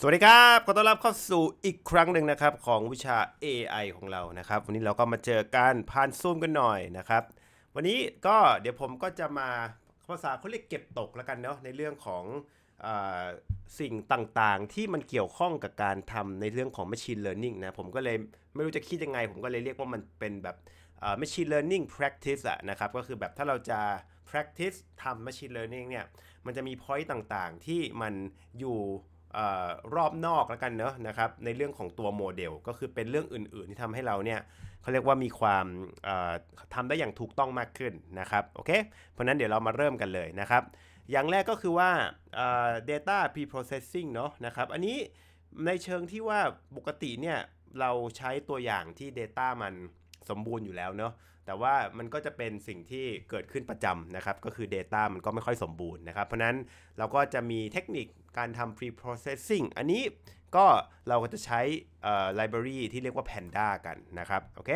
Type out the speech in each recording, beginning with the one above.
สวัสดีครับขอต้อนรับเข้าสู่อีกครั้งหนึ่งนะครับ ของวิชา AI ของเรานะครับ วันนี้เราก็มาเจอกันผ่านซูมกันหน่อยนะครับวันนี้ก็เดี๋ยวผมก็จะมาภาษาเขาเรียกเก็บตกแล้วกันเนาะในเรื่องของอสิ่งต่างๆ ที่มันเกี่ยวข้องกับการทำในเรื่องของ Machine Learning นะผมก็เลยไม่รู้จะคิดยังไงผมก็เลยเรียกว่ามันเป็นแบบ Machine Learning Practice อะนะครับก็คือแบบถ้าเราจะ practice ทำ Machine Learning เนี่ยมันจะมี point ต่างๆที่มันอยู่อรอบนอกแล้วกันเนอะนะครับในเรื่องของตัวโมเดลก็คือเป็นเรื่องอื่นๆที่ทำให้เราเนี่ยเขาเรียกว่ามีความทำได้อย่างถูกต้องมากขึ้นนะครับโอเคเพราะนั้นเดี๋ยวเรามาเริ่มกันเลยนะครับ อย่างแรกก็คือว่า data preprocessing เนาะนะครับอันนี้ในเชิงที่ว่าปกติเนี่ยเราใช้ตัวอย่างที่ Data มันสมบูรณ์อยู่แล้วเนาะแต่ว่ามันก็จะเป็นสิ่งที่เกิดขึ้นประจำนะครับ ก็คือ Data มันก็ไม่ค่อยสมบูรณ์นะครับ เพราะนั้นเราก็จะมีเทคนิคการทำ pre-processing อันนี้ก็เราก็จะใช้ไลบรารีที่เรียกว่า Panda กันนะครับ โอเค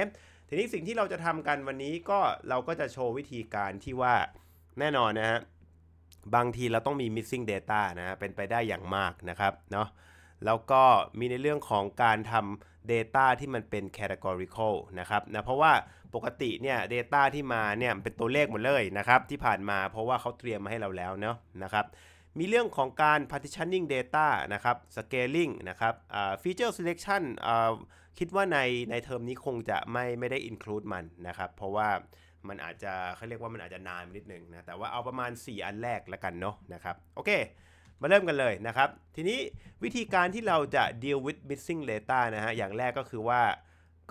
ทีนี้สิ่งที่เราจะทำกันวันนี้ก็เราก็จะโชว์วิธีการที่ว่าแน่นอนนะฮะ บางทีเราต้องมี missing data นะะเป็นไปได้อย่างมากนะครับ เนาะแล้วก็มีในเรื่องของการทำ Data ที่มันเป็น categorical นะครับนะ เพราะว่าปกติเนี่ย Data ที่มาเนี่ยเป็นตัวเลขหมดเลยนะครับที่ผ่านมาเพราะว่าเขาเตรียมมาให้เราแล้วเนาะนะครับมีเรื่องของการ partitioning data นะครับ scaling นะครับ uh, feature selection uh, คิดว่าในในเทอมนี้คงจะไม่ไม่ได้ include มันนะครับเพราะว่ามันอาจจะเขาเรียกว่ามันอาจจะนานนิดนึงนะแต่ว่าเอาประมาณ 4 อันแรกละกันเนาะนะครับโอเคมาเริ่มกันเลยนะครับทีนี้วิธีการที่เราจะ deal with missing data นะฮะอย่างแรกก็คือว่า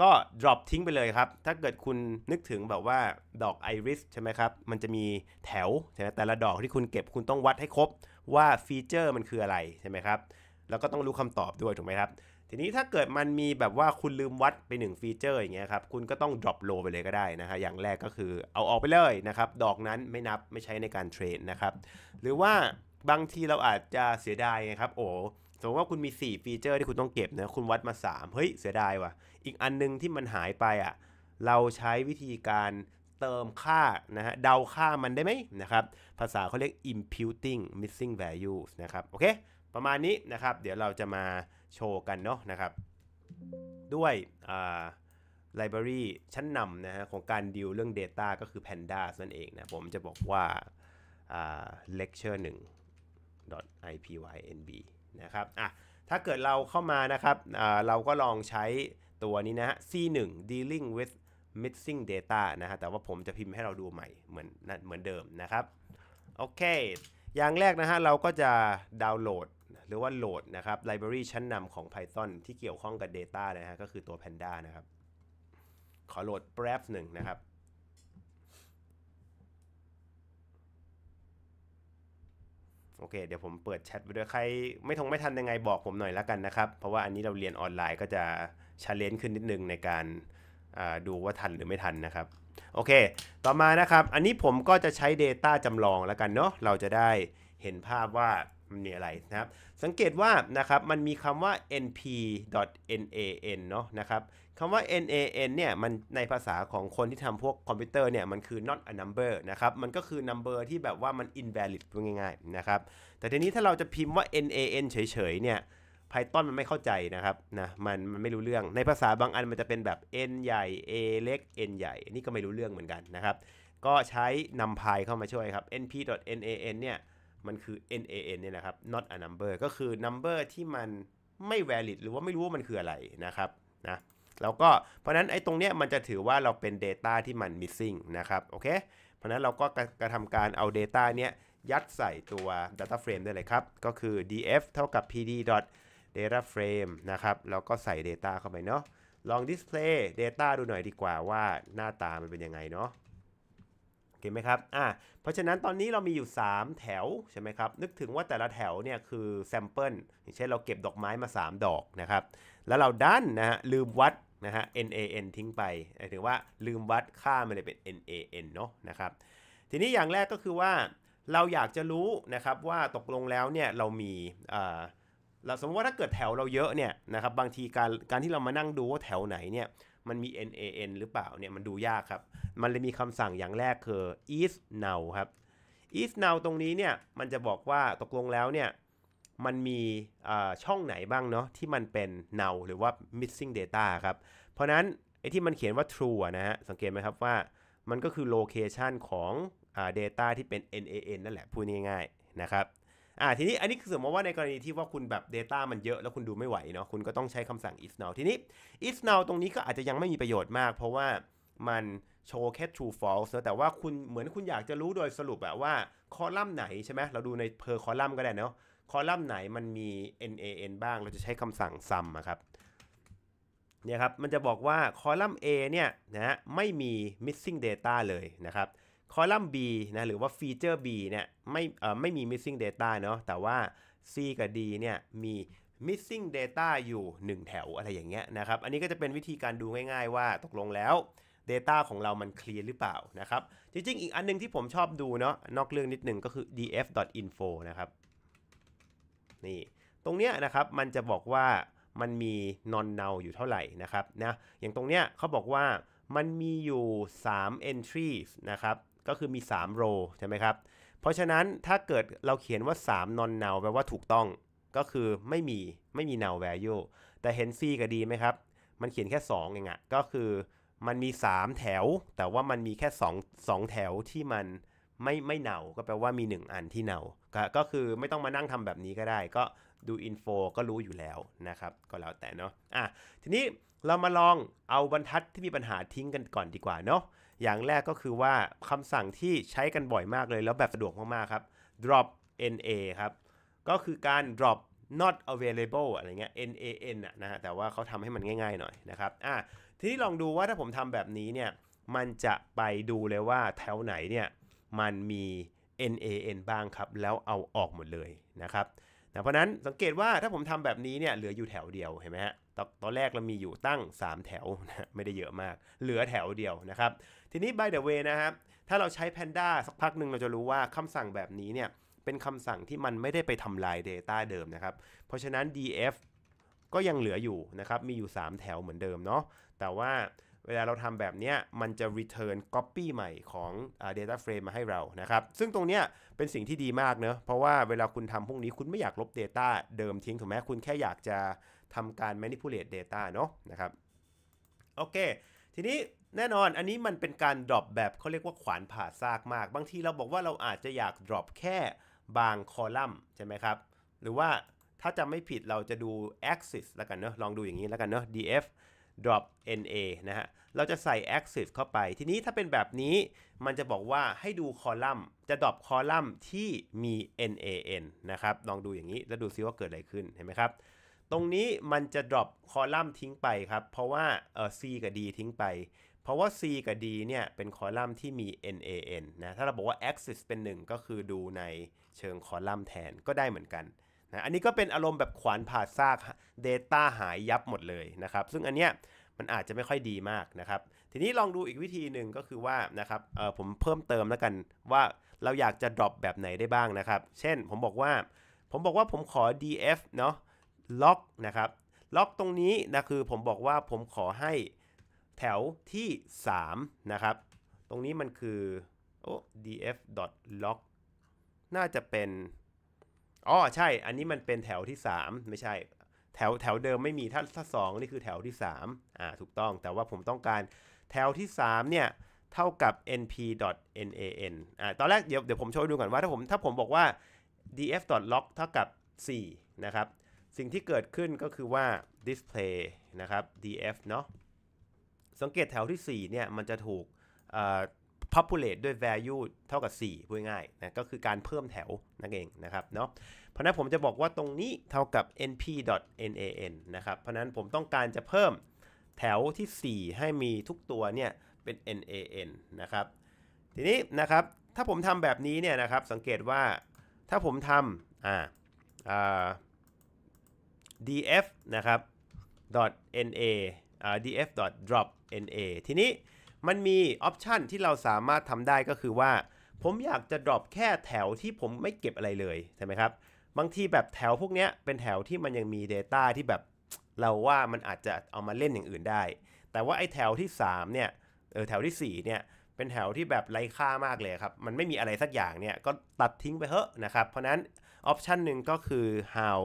ก็ drop ทิ้งไปเลยครับ ถ้าเกิดคุณนึกถึงแบบว่าดอกไอริสใช่ไหมครับ มันจะมีแถวใช่ไหมแต่ละดอกที่คุณเก็บคุณต้องวัดให้ครบว่าฟีเจอร์มันคืออะไรใช่ไหมครับ แล้วก็ต้องรู้คำตอบด้วยถูกไหมครับ ทีนี้ถ้าเกิดมันมีแบบว่าคุณลืมวัดไป1ฟีเจอร์อย่างเงี้ยครับ คุณก็ต้อง drop low ไปเลยก็ได้นะฮะอย่างแรกก็คือเอาออกไปเลยนะครับ ดอกนั้นไม่นับไม่ใช้ในการเทรดนะครับ หรือว่าบางทีเราอาจจะเสียดายนะครับโอ้สมมติว่าคุณมี 4 ฟีเจอร์ที่คุณต้องเก็บนะ คุณวัดมา 3 เฮ้ย เสียดายว่ะ อีกอันนึงที่มันหายไปอ่ะ เราใช้วิธีการเติมค่านะฮะ เดาค่ามันได้ไหมนะครับ ภาษาเขาเรียก imputing missing values นะครับ โอเค ประมาณนี้นะครับ เดี๋ยวเราจะมาโชว์กันเนาะนะครับ ด้วยไลบรารีชั้นนำนะฮะของการดิวเรื่อง Data ก็คือ pandas นั่นเองนะ ผมจะบอกว่า lecture 1 ipynb นะครับ อ่ะ ถ้าเกิดเราเข้ามานะครับ เราก็ลองใช้ตัวนี้นะฮะ C1 dealing with missing data นะฮะ แต่ว่าผมจะพิมพ์ให้เราดูใหม่เหมือนนเหมือนเดิมนะครับ โอเค อย่างแรกนะฮะ เราก็จะดาวน์โหลด หรือว่าโหลดนะครับ ไลบรารีชั้นนำของ Python ที่เกี่ยวข้องกับ Data นะฮะ ก็คือตัว Panda นะครับ ขอโหลดแป๊บหนึ่งนะครับโอเค เดี๋ยวผมเปิดแชทไปด้วยใคร ไม่ทงไม่ทันยังไงบอกผมหน่อยแล้วกันนะครับ เพราะว่าอันนี้เราเรียนออนไลน์ก็จะชาเลนจ์ขึ้นนิดนึงในการดูว่าทันหรือไม่ทันนะครับ โอเค ต่อมานะครับ อันนี้ผมก็จะใช้ Data จำลองแล้วกันเนาะ เราจะได้เห็นภาพว่ามันมีอะไรนะครับ สังเกตว่านะครับมันมีคำว่า np.nan เนาะนะครับคำว่า nan เนี่ยมันในภาษาของคนที่ทำพวกคอมพิวเตอร์เนี่ยมันคือ not a number นะครับมันก็คือ number ที่แบบว่ามัน invalid ง่ายๆนะครับแต่ทีนี้ถ้าเราจะพิมพ์ว่า nan เฉยๆเนี่ย Python มันไม่เข้าใจนะครับนะมันมันไม่รู้เรื่องในภาษาบางอันมันจะเป็นแบบ n ใหญ่ a เล็ก n ใหญ่ นี่ก็ไม่รู้เรื่องเหมือนกันนะครับก็ใช้นำพายเข้ามาช่วยครับ np.nan เนี่ยมันคือ NAN เนี่ยนะครับ not a number ก็คือ number ที่มันไม่ valid หรือว่าไม่รู้ว่ามันคืออะไรนะครับ นะ แล้วก็เพราะนั้นไอ้ตรงเนี้ยมันจะถือว่าเราเป็น Data ที่มัน missing นะครับ โอเค เพราะนั้นเราก็กระทำการเอา Data เนี้ย ยัดใส่ตัว data frame ได้เลยครับ ก็คือ df เท่ากับ pd data frame นะครับ แล้วก็ใส่ data เข้าไปเนาะ ลอง display data ดูหน่อยดีกว่าว่าหน้าตามันเป็นยังไงเนาะเห็นไหมครับ อ่าเพราะฉะนั้นตอนนี้เรามีอยู่ 3 แถวใช่ไหมครับ นึกถึงว่าแต่ละแถวเนี่ยคือแซมเปิลอย่างเช่นเราเก็บดอกไม้มา 3 ดอกนะครับ แล้วเราดันนะฮะลืมวัดนะฮะ NAN ทิ้งไปหมายถึงว่าลืมวัดค่ามันเลยเป็น NAN เนาะนะครับ ทีนี้อย่างแรกก็คือว่าเราอยากจะรู้นะครับว่าตกลงแล้วเนี่ยเรามีอ่าเราสมมติว่าถ้าเกิดแถวเราเยอะเนี่ยนะครับบางทีการ การที่เรามานั่งดูว่าแถวไหนเนี่ยมันมี NAN หรือเปล่าเนี่ยมันดูยากครับ มันเลยมีคำสั่งอย่างแรกคือ is now ครับ is now ตรงนี้เนี่ยมันจะบอกว่าตกลงแล้วเนี่ยมันมีช่องไหนบ้างเนาะที่มันเป็น now หรือว่า missing data ครับ เพราะนั้นไอ้ที่มันเขียนว่า true นะฮะสังเกตไหมครับว่ามันก็คือ location ของ data ที่เป็น NAN นั่นแหละ พูดง่าย ๆ นะครับอ่าทีนี้อันนี้คือสมมติว่าในกรณีที่ว่าคุณแบบ Data มันเยอะแล้วคุณดูไม่ไหวเนาะคุณก็ต้องใช้คำสั่ง if now ทีนี้ if now ตรงนี้ก็อาจจะยังไม่มีประโยชน์มาก เพราะว่ามันโชว์แค่ true false แต่ว่าคุณเหมือนคุณอยากจะรู้โดยสรุปแบบว่าคอลัมน์ไหน ใช่ไหมเราดูใน per column ก็ได้เนาะคอลัมน์ไหนมันมี nan บ้างเราจะใช้คำสั่ง sum ะครับเนี่ยครับ มันจะบอกว่าคอลัมน์ A เนี่ยนะไม่มี missing data เลยนะครับคอลัมน์ B นะ หรือว่าฟีเจอร์ B เนี่ย ไม่ไม่มี missing data เนาะ แต่ว่า C กับ D เนี่ย มี missing data อยู่ 1 แถวอะไรอย่างเงี้ยนะครับ อันนี้ก็จะเป็นวิธีการดูง่ายๆว่าตกลงแล้ว Data ของเรามันเคลียร์หรือเปล่านะครับ จริงๆ อีกอันนึงที่ผมชอบดูเนาะ นอกเรื่องนิดนึงก็คือ df.info นะครับ นี่ ตรงเนี้ยนะครับ มันจะบอกว่ามันมี non null อยู่เท่าไหร่นะครับ นะ อย่างตรงเนี้ยเขาบอกว่ามันมีอยู่ 3 entries นะครับก็คือมี3โรใช่ไหมครับ เพราะฉะนั้นถ้าเกิดเราเขียนว่า3 non null แปลว่าถูกต้องก็คือไม่มีไม่มี null value แต่เห็น C ก็ดีไหมครับ มันเขียนแค่2เองอะก็คือ มันมี 3 แถว แต่ว่ามันมีแค่ 2 2 แถวที่มันไม่ไม่เน่าก็แปลว่ามี 1 อันที่เน่า ก็คือไม่ต้องมานั่งทำแบบนี้ก็ได้ ก็ดูอินโฟก็รู้อยู่แล้วนะครับ ก็แล้วแต่เนาะอ่ะทีนี้เรามาลองเอาบรรทัดที่มีปัญหาทิ้งกันก่อนดีกว่าเนาะ อย่างแรกก็คือว่าคำสั่งที่ใช้กันบ่อยมากเลยแล้วแบบสะดวกมากๆครับ drop na ครับ ก็คือการ drop not available อะไรเงี้ย nan นะฮะแต่ว่าเขาทำให้มันง่ายๆหน่อยนะครับ อ่ะทีนี้ลองดูว่าถ้าผมทำแบบนี้เนี่ย มันจะไปดูเลยว่าแถวไหนเนี่ยมันมี nan บ้างครับ แล้วเอาออกหมดเลยนะครับเพราะนั้นสังเกตว่าถ้าผมทำแบบนี้เนี่ยเหลืออยู่แถวเดียวเห็นไหมฮะตตอนแรกเรามีอยู่ตั้ง 3 แถวนะไม่ได้เยอะมาก เหลือแถวเดียวนะครับ ทีนี้ by the way นะครับ ถ้าเราใช้ Panda สักพักหนึ่งเราจะรู้ว่าคำสั่งแบบนี้เนี่ยเป็นคำสั่งที่มันไม่ได้ไปทำลาย Data เดิมนะครับ เพราะฉะนั้น df ก็ยังเหลืออยู่นะครับมีอยู่ 3 แถวเหมือนเดิมเนาะแต่ว่าเวลาเราทำแบบนี้มันจะ return copy ใหม่ของ data frame มาให้เรานะครับซึ่งตรงนี้เป็นสิ่งที่ดีมากเนะเพราะว่าเวลาคุณทำพวกนี้คุณไม่อยากลบ data เดิม ทิ้งถูกไหมคุณแค่อยากจะทำการ manipulate data เนาะนะครับโอเค ทีนี้แน่นอนอันนี้มันเป็นการดรอปแบบเขาเรียกว่าขวานผ่าซากมาก บางทีเราบอกว่าเราอาจจะอยากดรอปแค่บางคอลัมน์ใช่ไหมครับ หรือว่าถ้าจะไม่ผิดเราจะดู axis แล้วกันเนาะลองดูอย่างนี้แล้วกันเนาะ df drop na นะฮะเราจะใส่ axis เข้าไป ทีนี้ถ้าเป็นแบบนี้มันจะบอกว่าให้ดูคอลัมน์จะดรอปคอลัมน์ที่มี nan นะครับลองดูอย่างนี้แล้วดูซิว่าเกิดอะไรขึ้นเห็นไหมครับตรงนี้มันจะ drop คอลัมน์ทิ้งไปครับ เพราะว่าเออ C กับ D ทิ้งไป เพราะว่า C กับ D เนี่ยเป็นคอลัมน์ที่มี NAN นะ ถ้าเราบอกว่า axis เป็น1ก็คือดูในเชิงคอลัมน์แทนก็ได้เหมือนกันนะ อันนี้ก็เป็นอารมณ์แบบขวานผ่าซาก Data หายยับหมดเลยนะครับ ซึ่งอันเนี้ยมันอาจจะไม่ค่อยดีมากนะครับ ทีนี้ลองดูอีกวิธีหนึ่งก็คือว่านะครับเออผมเพิ่มเติมแล้วกันว่าเราอยากจะ drop แบบไหนได้บ้างนะครับ เช่นผมบอกว่า ผมบอกว่าผมขอ df เนาะล็อกนะครับ ล็อกตรงนี้นะคือผมบอกว่าผมขอให้แถวที่ 3 นะครับ ตรงนี้มันคือ โอ้ df log น่าจะเป็นอ๋อใช่ อันนี้มันเป็นแถวที่ 3 ไม่ใช่แถวแถวเดิมไม่มีถ้าถ้าสองนี่คือแถวที่3อ่าถูกต้อง แต่ว่าผมต้องการแถวที่ 3 เนี่ยเท่ากับ np.nan อ่าตอนแรกเดี๋ยวเดี๋ยวผมโชว์ดูก่อนว่าถ้าผมถ้าผมบอกว่า df log เท่ากับ 4 นะครับสิ่งที่เกิดขึ้นก็คือว่า display นะครับ df เนาะสังเกตแถวที่4เนี่ยมันจะถูก populate ด้วย value เท่ากับ4พูดง่ายนะก็คือการเพิ่มแถวนั่นเองนะครับเนาะ เพราะนั้นผมจะบอกว่าตรงนี้เท่ากับ np.nan นะครับ เพราะนั้นผมต้องการจะเพิ่มแถวที่ 4 ให้มีทุกตัวเนี่ยเป็น nan นะครับทีนี้นะครับ ถ้าผมทำแบบนี้เนี่ยนะครับสังเกตว่าถ้าผมทำอ่าอ่า df นะครับ .na df drop na ทีนี้มันมีออปชันที่เราสามารถทำได้ก็คือว่า ผมอยากจะ drop แค่แถวที่ผมไม่เก็บอะไรเลยใช่ไหมครับบางทีแบบแถวพวกนี้เป็นแถวที่มันยังมี Data ที่แบบเราว่ามันอาจจะเอามาเล่นอย่างอื่นได้ แต่ว่าไอ้แถวที่3เนี่ยเออแถวที่4เนี่ยเป็นแถวที่แบบไร้ค่ามากเลยครับมันไม่มีอะไรสักอย่างเนี่ยก็ตัดทิ้งไปเถอะนะครับเพราะนั้นออปชันหนึ่งก็คือ how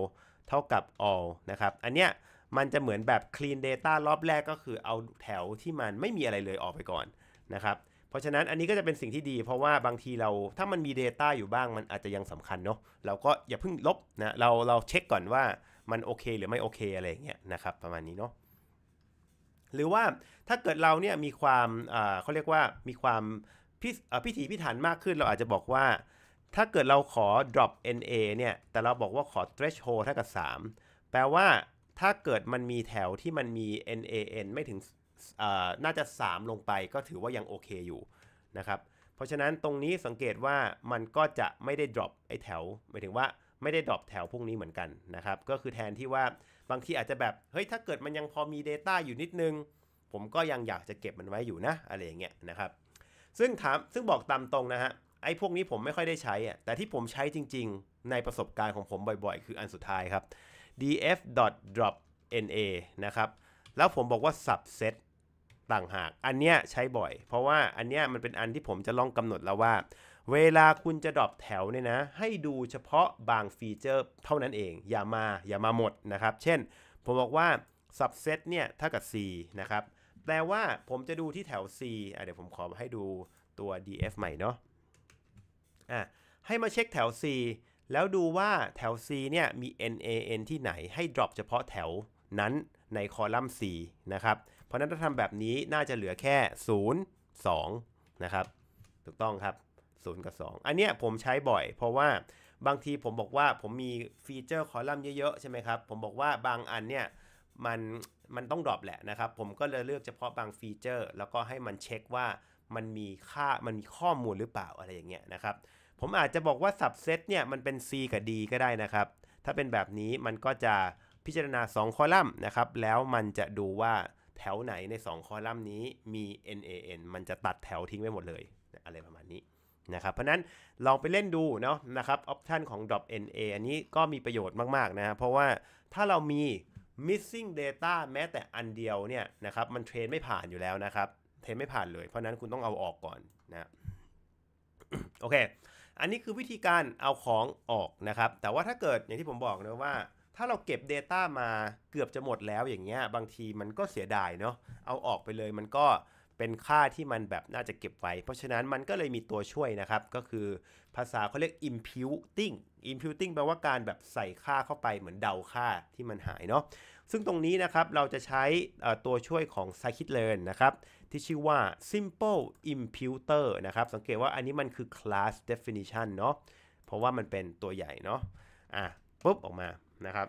เท่ากับ all นะครับ อันเนี้ยมันจะเหมือนแบบ clean data รอบแรกก็คือเอาแถวที่มันไม่มีอะไรเลยออกไปก่อนนะครับ เพราะฉะนั้นอันนี้ก็จะเป็นสิ่งที่ดี เพราะว่าบางทีเราถ้ามันมี Data อยู่บ้างมันอาจจะยังสำคัญเนาะเราก็อย่าเพิ่งลบนะเราเราเช็คก่อนว่ามันโอเคหรือไม่โอเคอะไรอย่างเงี้ยนะครับประมาณนี้เนาะหรือว่าถ้าเกิดเราเนี่ยมีความเขาเรียกว่ามีความพิถีพิถันมากขึ้น เราอาจจะบอกว่าถ้าเกิดเราขอ drop NA เนี่ย แต่เราบอกว่าขอ threshold เท่ากับ 3 แปลว่าถ้าเกิดมันมีแถวที่มันมี NAN ไม่ถึง น่าจะ 3 ลงไปก็ถือว่ายังโอเคอยู่นะครับ เพราะฉะนั้นตรงนี้สังเกตว่ามันก็จะไม่ได้ drop ไอแถวหมายถึงว่าไม่ได้ drop แถวพวกนี้เหมือนกันนะครับ ก็คือแทนที่ว่าบางทีอาจจะแบบ เฮ้ย ถ้าเกิดมันยังพอมี Data อยู่นิดนึง ผมก็ยังอยากจะเก็บมันไว้อยู่นะอะไรอย่างเงี้ยนะครับ ซึ่งถามซึ่งบอกตามตรงนะฮะไอ้พวกนี้ผมไม่ค่อยได้ใช้อ่ะ แต่ที่ผมใช้จริง ๆ ในประสบการณ์ของผมบ่อย ๆ คืออันสุดท้ายครับ df.dropna นะครับ แล้วผมบอกว่า subset ต่างหาก อันเนี้ยใช้บ่อย เพราะว่าอันเนี้ยมันเป็นอันที่ผมจะลองกำหนดแล้วว่า เวลาคุณจะดรอปแถวเนี่ยนะ ให้ดูเฉพาะบางฟีเจอร์เท่านั้นเอง อย่ามา อย่ามาหมดนะครับ เช่น ผมบอกว่า subset เนี่ยเท่ากับ c นะครับแปลว่าผมจะดูที่แถว c เดี๋ยวผมขอให้ดูตัว df ใหม่เนาะอ่ะให้มาเช็คแถว C แล้วดูว่าแถว C เนี่ยมี NaN ที่ไหนให้ drop เฉพาะแถวนั้นในคอลัมน์ C นะครับ เพราะนั้นถ้าทำแบบนี้น่าจะเหลือแค่ 0 2 นะครับถูกต้องครับ 0 กับ 2 อันเนี้ยผมใช้บ่อยเพราะว่าบางทีผมบอกว่าผมมีฟีเจอร์คอลัมน์เยอะๆ ใช่ไหมครับ ผมบอกว่าบางอันเนี่ยมันมันต้องดรอปแหละนะครับ ผมก็เลยเลือกเฉพาะบางฟีเจอร์ แล้วก็ให้มันเช็คว่ามันมีค่ามันมีข้อมูลหรือเปล่าอะไรอย่างเงี้ยนะครับผมอาจจะบอกว่าสับเซตเนี่ยมันเป็น C กับ D ก็ได้นะครับ ถ้าเป็นแบบนี้มันก็จะพิจารณา 2 คอลัมน์นะครับ แล้วมันจะดูว่าแถวไหนใน 2 คอลัมน์นี้มี NaN มันจะตัดแถวทิ้งไปหมดเลยอะไรประมาณนี้นะครับเพราะนั้น ลองไปเล่นดูเนาะนะครับออปชันของ drop na อันนี้ก็มีประโยชน์มากๆนะเพราะว่าถ้าเรามี missing data แม้แต่อันเดียวเนี่ยนะครับมันเทรนไม่ผ่านอยู่แล้วนะครับเทรนไม่ผ่านเลย เพราะนั้นคุณต้องเอาออกก่อนนะโอเคอันนี้คือวิธีการเอาของออกนะครับ แต่ว่าถ้าเกิดอย่างที่ผมบอกนะว่า ถ้าเราเก็บ Data มาเกือบจะหมดแล้วอย่างเงี้ยบางทีมันก็เสียดายเนาะเอาออกไปเลยมันก็เป็นค่าที่มันแบบน่าจะเก็บไว้ เพราะฉะนั้นมันก็เลยมีตัวช่วยนะครับ ก็คือภาษาเขาเรียก imputing imputing แปลว่าการแบบใส่ค่าเข้าไปเหมือนเดาค่าที่มันหายเนาะซึ่งตรงนี้นะครับเราจะใช้ตัวช่วยของ scikit-learn นะครับที่ชื่อว่า simple imputer นะครับสังเกตว่าอันนี้มันคือ class definition เนาะเพราะว่ามันเป็นตัวใหญ่เนาะอ่ะปุ๊บออกมานะครับ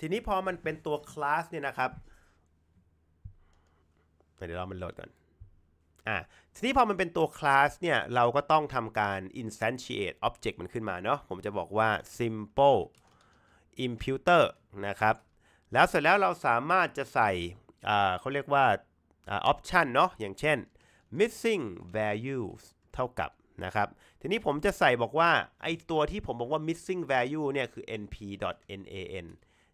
ทีนี้พอมันเป็นตัว class เนี่ยนะครับเดี๋ยวเรามันโหลดก่อนอ่ะทีนี้พอมันเป็นตัว class เนี่ยเราก็ต้องทำการ instantiate object มันขึ้นมาเนาะผมจะบอกว่า simple Imputer นะครับ แล้วเสร็จแล้วเราสามารถจะใส่ เขาเรียกว่าออปชันเนาะ อย่างเช่น missing values เท่ากับนะครับ ทีนี้ผมจะใส่บอกว่า ไอตัวที่ผมบอกว่า missing value เนี่ย คือ np.nan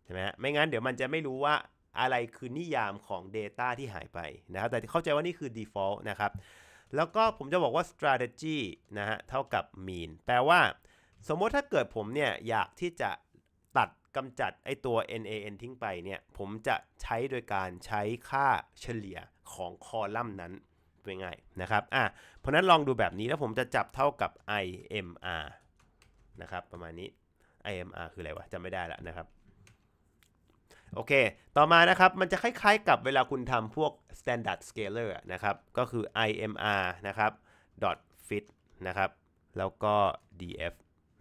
ใช่ไหมไม่งั้นเดี๋ยวมันจะไม่รู้ว่าอะไรคือนิยามของ Data ที่หายไปนะครับ แต่เข้าใจว่านี่คือ default นะครับ แล้วก็ผมจะบอกว่า strategy นะฮะ เท่ากับ mean แปลว่า สมมติถ้าเกิดผมเนี่ยอยากที่จะกำจัดไอตัว NaN ทิ้งไปเนี่ย ผมจะใช้โดยการใช้ค่าเฉลี่ยของคอลัมน์นั้น เป็นไงนะครับ อ่ะ เพราะนั้นลองดูแบบนี้แล้วผมจะจับเท่ากับ IMR นะครับ ประมาณนี้ IMR คืออะไรวะจำไม่ได้แล้วนะครับ โอเค ต่อมานะครับ มันจะคล้าย ๆ กับเวลาคุณทำพวก standard scaler นะครับ ก็คือ IMR นะครับ dot fit นะครับ แล้วก็ df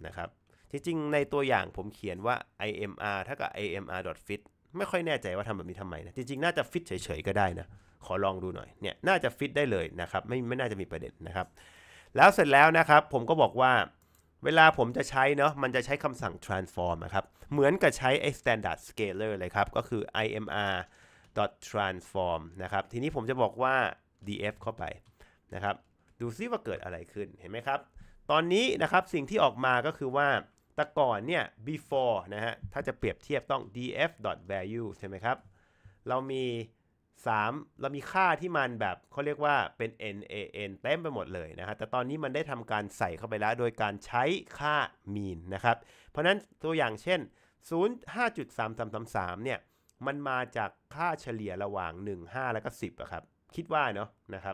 นะครับที่จริงในตัวอย่างผมเขียนว่า imr ถ้ากับ imr.fit ไม่ค่อยแน่ใจว่าทำแบบนี้ทำไมนะจริง ๆ น่าจะฟิตเฉยๆก็ได้นะขอลองดูหน่อยเนี่ยน่าจะฟิตได้เลยนะครับไม่ไม่น่าจะมีประเด็นนะครับ แล้วเสร็จแล้วนะครับ ผมก็บอกว่าเวลาผมจะใช้เนาะมันจะใช้คำสั่ง transform นะครับ เหมือนกับใช้ไอ้ standard scaler เลยครับก็คือ imr transform นะครับทีนี้ผมจะบอกว่า df เข้าไปนะครับดูซิว่าเกิดอะไรขึ้นเห็นไหมครับ ตอนนี้นะครับสิ่งที่ออกมาก็คือว่าแต่ก่อนเนี่ย before นะฮะ ถ้าจะเปรียบเทียบต้อง df value ใช่ไหมครับ เรามี 3 เรามีค่าที่มันแบบเขาเรียกว่าเป็น nan เต็มไปหมดเลยนะฮะ แต่ตอนนี้มันได้ทำการใส่เข้าไปแล้วโดยการใช้ค่า mean นะครับ เพราะนั้นตัวอย่างเช่น 0 5.3333เนี่ย มันมาจากค่าเฉลี่ยระหว่าง 1 5 แล้วก็ 10อะครับ คิดว่าเนาะนะครั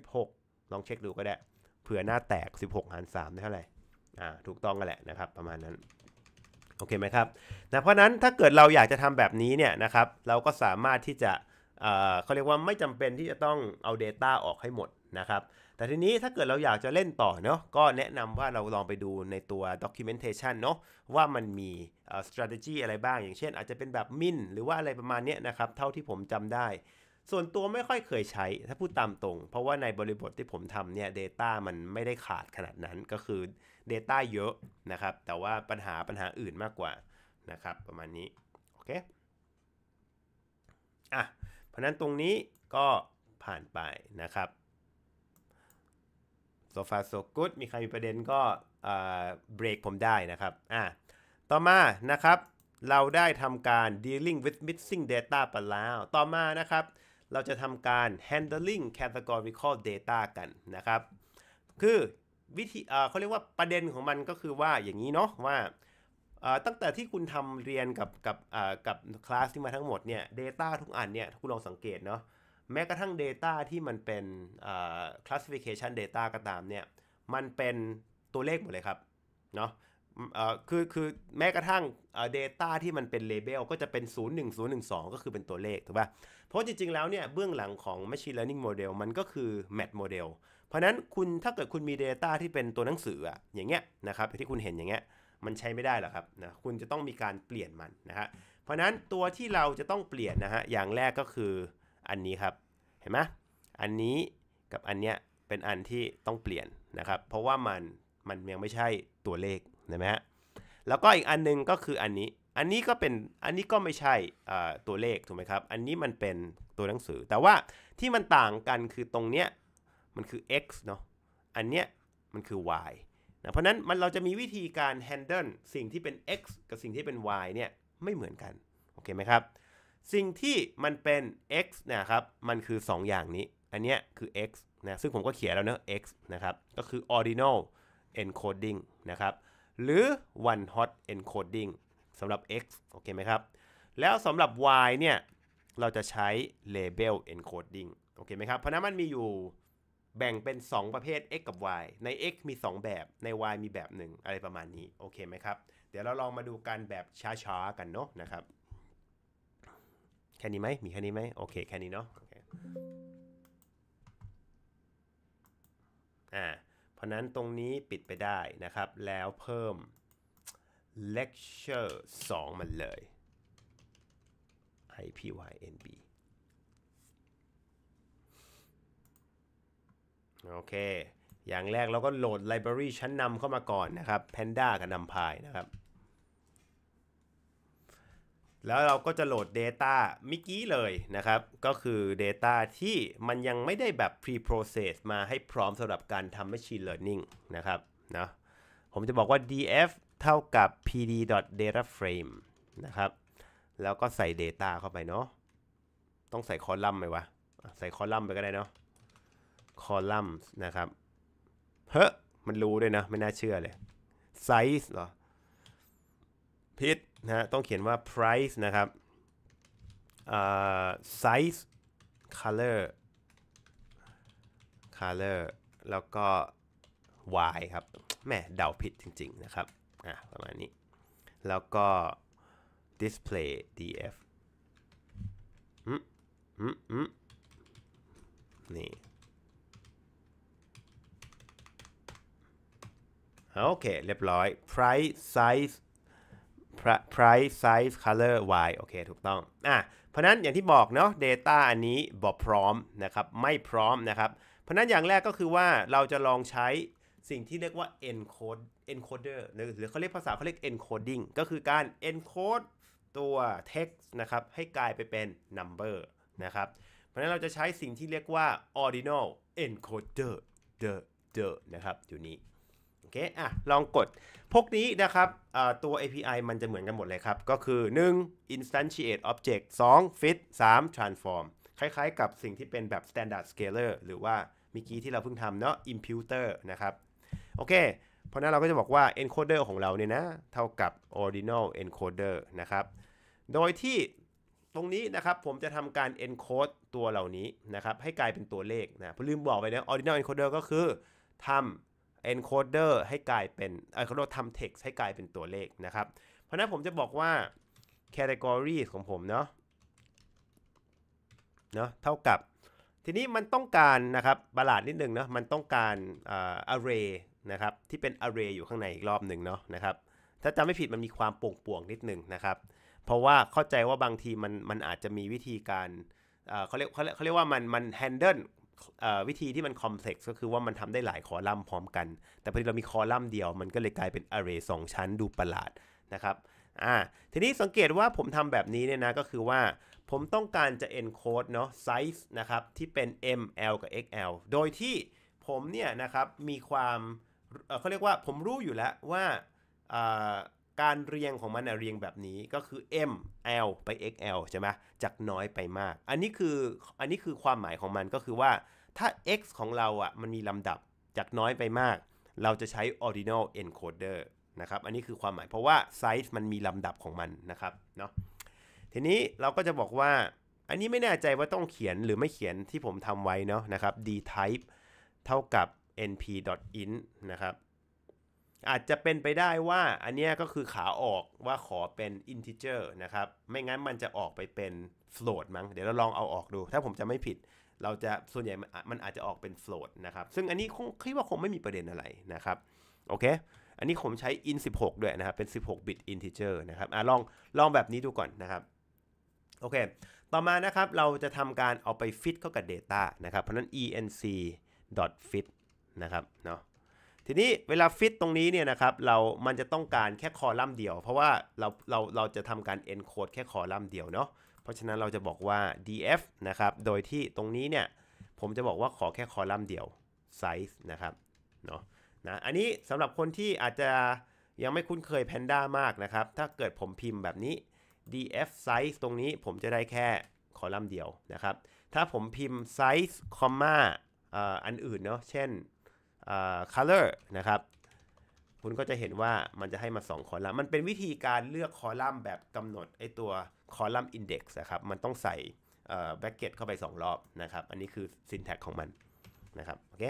บ16 ลองเช็คดูก็ได้ เผื่อหน้าแตก 16หาร3ได้เท่าไหร่่า ถูกต้องกันแหละนะครับ ประมาณนั้น โอเคไหมครับนะเพราะนั้นถ้าเกิดเราอยากจะทำแบบนี้เนี่ยนะครับเราก็สามารถที่จะเขาเรียกว่าไม่จำเป็นที่จะต้องเอา Data ออกให้หมดนะครับแต่ทีนี้ถ้าเกิดเราอยากจะเล่นต่อเนาะก็แนะนำว่าเราลองไปดูในตัว documentation เนาะว่ามันมี strategy อะไรบ้าง อย่างเช่นอาจจะเป็นแบบมินหรือว่าอะไรประมาณนี้นะครับเท่าที่ผมจำได้ ส่วนตัวไม่ค่อยเคยใช้ ถ้าพูดตามตรง เพราะว่าในบริบทที่ผมทำเนี่ย data มันไม่ได้ขาดขนาดนั้นก็คือ Data เยอะนะครับ แต่ว่าปัญหาปัญหาอื่นมากกว่านะครับประมาณนี้ โอเค อ่ะ เพราะนั้นตรงนี้ก็ผ่านไปนะครับโซฟาโซกุดมีใครมีประเด็นก็เบรกผมได้นะครับ อ่ะ ต่อมานะครับเราได้ทำการ dealing with missing data ไปแล้ว ต่อมานะครับ เราจะทำการ handling categorical data กันนะครับ คือวิธีเขาเรียกว่าประเด็นของมันก็คือว่าอย่างนี้เนาะ ว่า ตั้งแต่ที่คุณทำเรียนกับ กับกับคลาสที่มาทั้งหมดเนี่ย d ต้าทุกอันเนี่ยคุณลองสังเกตเนาะ แม้กระทั่ง Data ที่มันเป็น classification data ก็ตามเนี่ย มันเป็นตัวเลขหมดเลยครับ เนาะคือคือแม้กระทั่งเดต้าที่มันเป็นเลเบลก็จะเป็น 0 1 0 1 2 ก็คือเป็นตัวเลขถูกป่ะ เพราะจริง ๆแล้วเนี่ยเบื้องหลังของ Machine Learning Model มันก็คือ Math Model เพราะนั้นคุณถ้าเกิดคุณมี Data ที่เป็นตัวหนังสืออะอย่างเงี้ยนะครับที่คุณเห็นอย่างเงี้ยมันใช้ไม่ได้หรอกครับนะคุณจะต้องมีการเปลี่ยนมันนะฮะเพราะนั้นตัวที่เราจะต้องเปลี่ยนนะฮะอย่างแรกก็คืออันนี้ครับเห็นไหมอันนี้กับอันเนี้ยเป็นอันที่ต้องเปลี่ยนนะครับเพราะว่ามันมันยังไม่ใช่ตัวเลขนไหมฮะ แล้วก็อีกอันนึงก็คืออันนี้ อันนี้ก็เป็น อันนี้ก็ไม่ใช่ตัวเลขถูกไหมครับ อันนี้มันเป็นตัวหนังสือ แต่ว่าที่มันต่างกันคือตรงเนี้ยมันคือ x เนาะอันเนี้ยมันคือ y นะ เพราะนั้นมันเราจะมีวิธีการ handle สิ่งที่เป็น x กับสิ่งที่เป็น y เนี่ยไม่เหมือนกัน โอเคไหมครับ สิ่งที่มันเป็น x นะครับ มันคือ 2 อย่างนี้ อันเนี้ยคือ x นะ ซึ่งผมก็เขียนแล้วเนอะ x นะครับ ก็คือ ordinal encoding นะครับหรือ one hot encoding สำหรับ x โอเคไหมครับ แล้วสำหรับ y เนี่ย เราจะใช้ label encoding โอเคไหมครับ เพราะนั้นมันมีอยู่แบ่งเป็น 2 ประเภท x กับ y ใน x มี 2 แบบ ใน y มีแบบหนึ่งอะไรประมาณนี้ โอเคไหมครับ เดี๋ยวเราลองมาดูกันแบบช้าๆ กันเนาะนะครับ แค่นี้ไหม มีแค่นี้ไหม โอเค แค่นี้เนาะเอ่าเพราะนั้นตรงนี้ปิดไปได้นะครับ แล้วเพิ่ม lecture 2 มันเลย IPYNB โอเค อย่างแรกเราก็โหลดไลบรารีชั้นนำเข้ามาก่อนนะครับ Panda กับนำพายนะครับแล้วเราก็จะโหลด Data มิกี้เลยนะครับ ก็คือ Data ที่มันยังไม่ได้แบบ Pre-process มาให้พร้อมสำหรับการทำ Machine Learning นะครับนะผมจะบอกว่า df เท่ากับ pd.dataframe นะครับ แล้วก็ใส่ Data เข้าไปเนาะต้องใส่คอลัมน์ไหมวะใส่คอลัมน์ไปก็ได้เนาะคอลัมน์นะครับเฮ้มันรู้ด้วยนะ ไม่น่าเชื่อเลย size เหรอผิดนะฮะ ต้องเขียนว่า price นะครับ size color color แล้วก็ y ครับ แม่เดาผิดจริง ๆ นะครับ อ่ะ ประมาณนี้ แล้วก็ display df อืมอืมอืมนี่ โอเค เรียบร้อย price size price size color y โอเค ถูกต้อง อ่ะ เพราะนั้นอย่างที่บอก เนาะ data อันนี้บอกพร้อมนะครับ ไม่พร้อมนะครับ เพราะนั้นอย่างแรกก็คือว่าเราจะลองใช้สิ่งที่เรียกว่า encode encoder หรือเขาเรียกภาษาเขาเรียก encoding ก็คือการ encode ตัว text นะครับ ให้กลายไปเป็น number นะครับ เพราะนั้นเราจะใช้สิ่งที่เรียกว่า ordinal encoder เดอเดอนะครับอยู่นี้โอเค อ่ะ ลองกด พวกนี้นะครับ ตัว API มันจะเหมือนกันหมดเลยครับ ก็คือ 1. instantiate object 2. fit 3. transform คล้ายๆ กับสิ่งที่เป็นแบบ standard scaler หรือว่าเมื่อกี้ที่เราเพิ่งทำเนาะ imputer นะครับ โอเค เพราะนั้นเราก็จะบอกว่า encoder ของเราเนี่ยนะ เท่ากับ ordinal encoder นะครับ โดยที่ตรงนี้นะครับ ผมจะทำการ encode ตัวเหล่านี้นะครับ ให้กลายเป็นตัวเลขนะผมลืมบอกไปนะ ordinal encoder ก็คือทำ encoder ให้กลายเป็นเออเขาเรียกทำ text ให้กลายเป็นตัวเลขนะครับ เพราะนั้นผมจะบอกว่า c a t e g o r i e s ของผมเนาะ เนาะ เท่ากับ ทีนี้มันต้องการนะครับ ประหลาดนิดนึงเนาะ มันต้องการ array นะครับ ที่เป็น array อยู่ข้างในอีกรอบหนึ่งเนาะนะครับ ถ้าจำไม่ผิดมันมีความป่งป่วงนิดนึงนะครับ เพราะว่าเข้าใจว่าบางทีมัน มันอาจจะมีวิธีการ เขาเรียกเขาเรียกว่ามัน มัน handle วิธีที่มันคอมเพล็กซ์ก็คือว่ามันทำได้หลายคอลัมน์พร้อมกัน แต่พอดีเรามีคอลัมน์เดียวมันก็เลยกลายเป็นอาร์เรย์สองชั้นดูประหลาดนะครับ อ่าทีนี้สังเกตว่าผมทำแบบนี้เนี่ยนะก็คือว่าผมต้องการจะ encode เนาะ size นะครับที่เป็น ml กับ xl โดยที่ผมเนี่ยนะครับ มีความ เขาเรียกว่าผมรู้อยู่แล้วว่าการเรียงของมันเรียงแบบนี้ก็คือ M L ไป XL ใช่ไหมจากน้อยไปมากอันนี้คืออันนี้คือความหมายของมันก็คือว่าถ้า x ของเราอ่ะมันมีลำดับจากน้อยไปมาก เราจะใช้ ordinal encoder นะครับอันนี้คือความหมายเพราะว่า size มันมีลำดับของมันนะครับเนาะทีนี้เราก็จะบอกว่า อันนี้ไม่แน่ใจว่าต้องเขียนหรือไม่เขียนที่ผมทำไว้เนาะนะครับ d type เท่ากับ np.int นะครับอาจจะเป็นไปได้ว่าอันนี้ก็คือขาออกว่าขอเป็น integer นะครับ ไม่งั้นมันจะออกไปเป็น float มั้งเดี๋ยวเราลองเอาออกดู ถ้าผมจะไม่ผิด เราจะส่วนใหญ่มันอาจจะออกเป็น float นะครับซึ่งอันนี้คงคิดว่าคงไม่มีประเด็นอะไรนะครับโอเค อันนี้ผมใช้ in 16 ด้วยนะครับ เป็น 16 bit integer นะครับอ่ลองลองแบบนี้ดูก่อนนะครับโอเค ต่อมานะครับเราจะทำการเอาไป fit เข้ากับ data นะครับเพราะนั้น enc dot fit นะครับเนาะทีนี้เวลาฟิตตรงนี้เนี่ยนะครับเรา มันจะต้องการแค่คอลัมน์เดียว เพราะว่าเรา เรา เราจะทำการ encode แค่คอลัมน์เดียวเนาะ เพราะฉะนั้นเราจะบอกว่า df นะครับ โดยที่ตรงนี้เนี่ย ผมจะบอกว่าขอแค่คอลัมน์เดียว size นะครับ เนาะนะ อันนี้สำหรับคนที่อาจจะยังไม่คุ้นเคย Panda มากนะครับ ถ้าเกิดผมพิมพ์แบบนี้ df size ตรงนี้ผมจะได้แค่คอลัมน์เดียวนะครับ ถ้าผมพิมพ์ size comma อันอื่นเนาะ เช่น color นะครับคุณก็จะเห็นว่ามันจะให้มา 2 คอลัมน์มันเป็นวิธีการเลือกคอลัมน์แบบกำหนดไอตัวคอลัมน์ index นะครับมันต้องใส่ b บ a c เก็ตเข้าไป 2 รอบนะครับอันนี้คือ syntax ของมันนะครับโอเค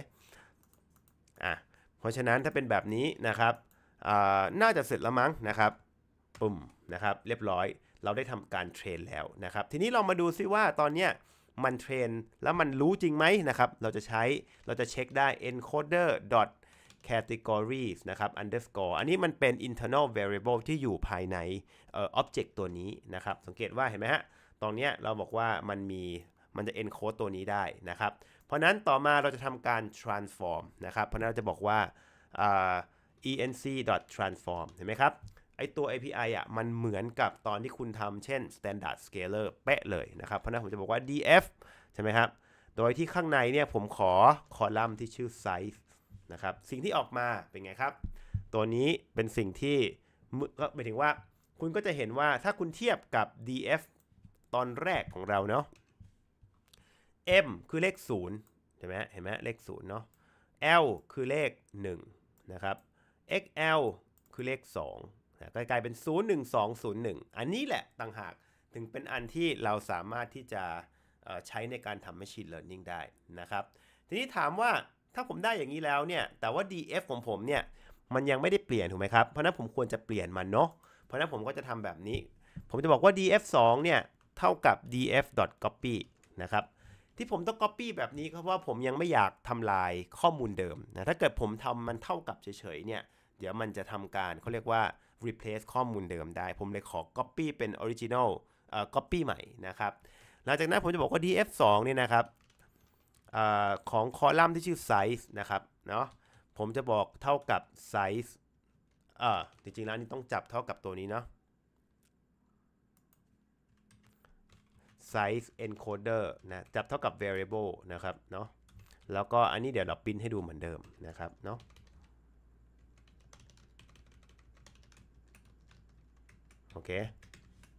อ่ะเพราะฉะนั้นถ้าเป็นแบบนี้นะครับน่าจะเสร็จแล้วมั้งนะครับปุ่มนะครับเรียบร้อยเราได้ทำการเทรนแล้วนะครับทีนี้เรามาดูซิว่าตอนเนี้ยมันเทรนแล้วมันรู้จริงไหมนะครับ เราจะใช้ เราจะเช็คได้ encoder dot categories นะครับ underscore อันนี้มันเป็น internal variable ที่อยู่ภายใน object ตัวนี้นะครับ สังเกตว่าเห็นไหมฮะตรงนี้เราบอกว่ามันมี มันจะ encode ตัวนี้ได้นะครับ เพราะนั้นต่อมาเราจะทำการ transform นะครับ เพราะนั้นเราจะบอกว่า enc dot transform เห็นไหมครับไอตัว API อ่ะ มันเหมือนกับตอนที่คุณทำเช่น standard scaler เป๊ะเลยนะครับ เพราะนั้นผมจะบอกว่า df ใช่ไหมครับ โดยที่ข้างในเนี่ย ผมขอคอลัมน์ที่ชื่อ size นะครับ สิ่งที่ออกมาเป็นไงครับ ตัวนี้เป็นสิ่งที่ ก็หมายถึงว่า คุณก็จะเห็นว่าถ้าคุณเทียบกับ df ตอนแรกของเราเนาะ m คือเลข 0 ใช่ไหม เห็นไหม เลข 0 เนาะ l คือเลข1นะครับ xl คือเลข 2นะก็กลายเป็น 01201 อันนี้แหละต่างหากถึงเป็นอันที่เราสามารถที่จะใช้ในการทำ Machine Learning ได้นะครับ ทีนี้ถามว่าถ้าผมได้อย่างนี้แล้วเนี่ย แต่ว่า DF ของผมเนี่ย มันยังไม่ได้เปลี่ยนถูกไหมครับ เพราะนั้นผมควรจะเปลี่ยนมันเนาะเพราะนั้นผมก็จะทำแบบนี้ ผมจะบอกว่า df 2เนี่ย เท่ากับ df copy นะครับ ที่ผมต้อง copy แบบนี้ก็เพราะว่าผมยังไม่อยากทำลายข้อมูลเดิมนะถ้าเกิดผมทำมันเท่ากับเฉยๆเนี่ยเดี๋ยวมันจะทำการเขาเรียกว่า replace ข้อมูลเดิมได้ ผมเลยขอ copy เป็น original เอ่อ copy ใหม่นะครับ หลังจากนั้นผมจะบอกว่า df2 เนี่ยนะครับอของคอลัมน์ที่ชื่อ size นะครับเนาะผมจะบอกเท่ากับ size เอ่อจริงๆ แล้วนี่ต้องจับเท่ากับตัวนี้เนาะ size encoder นะจับเท่ากับ variable นะครับเนาะแล้วก็อันนี้เดี๋ยวเราพิมพ์ให้ดูเหมือนเดิมนะครับเนาะโอเค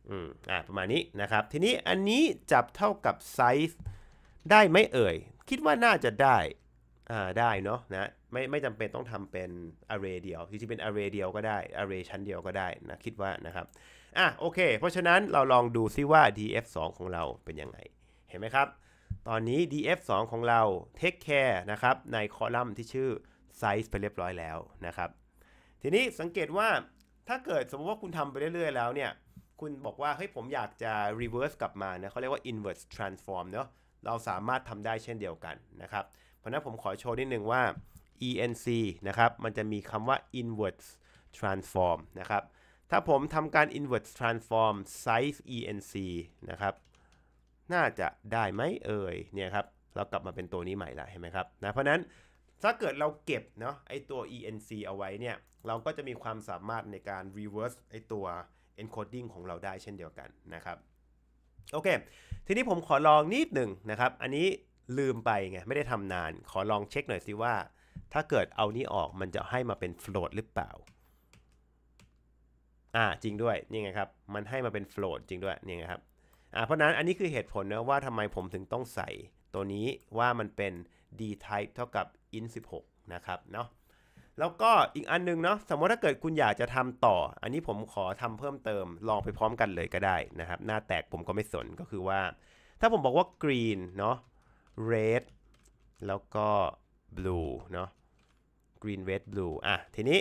อืม อ่าประมาณนี้นะครับ ทีนี้ อันนี้จับเท่ากับไซส์ได้ไหมเอ่ย คิดว่าน่าจะได้อ่าได้เนาะ นะไม่ไม่จำเป็นต้องทำเป็น array เดียวจริงๆเป็น array เดียวก็ได้ array ชั้นเดียวก็ได้นะ คิดว่านะครับ อ่ะโอเค เพราะฉะนั้นเราลองดูซิว่า df 2ของเราเป็นยังไง เห็นไหมครับ ตอนนี้ df 2ของเรา take care นะครับ ในคอลัมน์ที่ชื่อ size ไปเรียบร้อยแล้วนะครับ ทีนี้สังเกตว่าถ้าเกิดสมมติว่าคุณทำไปเรื่อย ๆแล้วเนี่ย คุณบอกว่าเฮ้ยผมอยากจะ reverse กลับมานะเขาเรียกว่า inverse transform เนาะ เราสามารถทำได้เช่นเดียวกันนะครับ เพราะนั้นผมขอโชว์นิดนึงว่า enc นะครับ มันจะมีคำว่า inverse transform นะครับ ถ้าผมทำการ inverse transform size enc นะครับ น่าจะได้ไหมเอ่ยเนี่ยครับ เรากลับมาเป็นตัวนี้ใหม่ละเห็นไหมครับนะเพราะนั้นถ้าเกิดเราเก็บเนาะไอตัว ENC เอาไว้เนี่ยเราก็จะมีความสามารถในการ reverse ไอตัว encoding ของเราได้เช่นเดียวกันนะครับโอเค ทีนี้ผมขอลองนิดหนึ่งนะครับ อันนี้ลืมไปไงไม่ได้ทำนานขอลองเช็คหน่อยสิว่า ถ้าเกิดเอานี้ออกมันจะให้มาเป็น float หรือเปล่าอ่า จริงด้วยนี่ไงครับมันให้มาเป็น float จริงด้วยนี่ไงครับอ่าเพราะนั้นอันนี้คือเหตุผลนะว่าทำไมผมถึงต้องใส่ตัวนี้ว่ามันเป็น d type เท่ากับ in 16 นะครับเนาะแล้วก็อีกอันนึงเนาะสมมติถ้าเกิดคุณอยากจะทำต่อ อันนี้ผมขอทำเพิ่มเติมลองไปพร้อมกันเลยก็ได้นะครับ หน้าแตกผมก็ไม่สนก็คือว่า ถ้าผมบอกว่ากรีนเนาะเรดแล้วก็บลูเนาะกรีนเรดบลูอ่ะ ทีนี้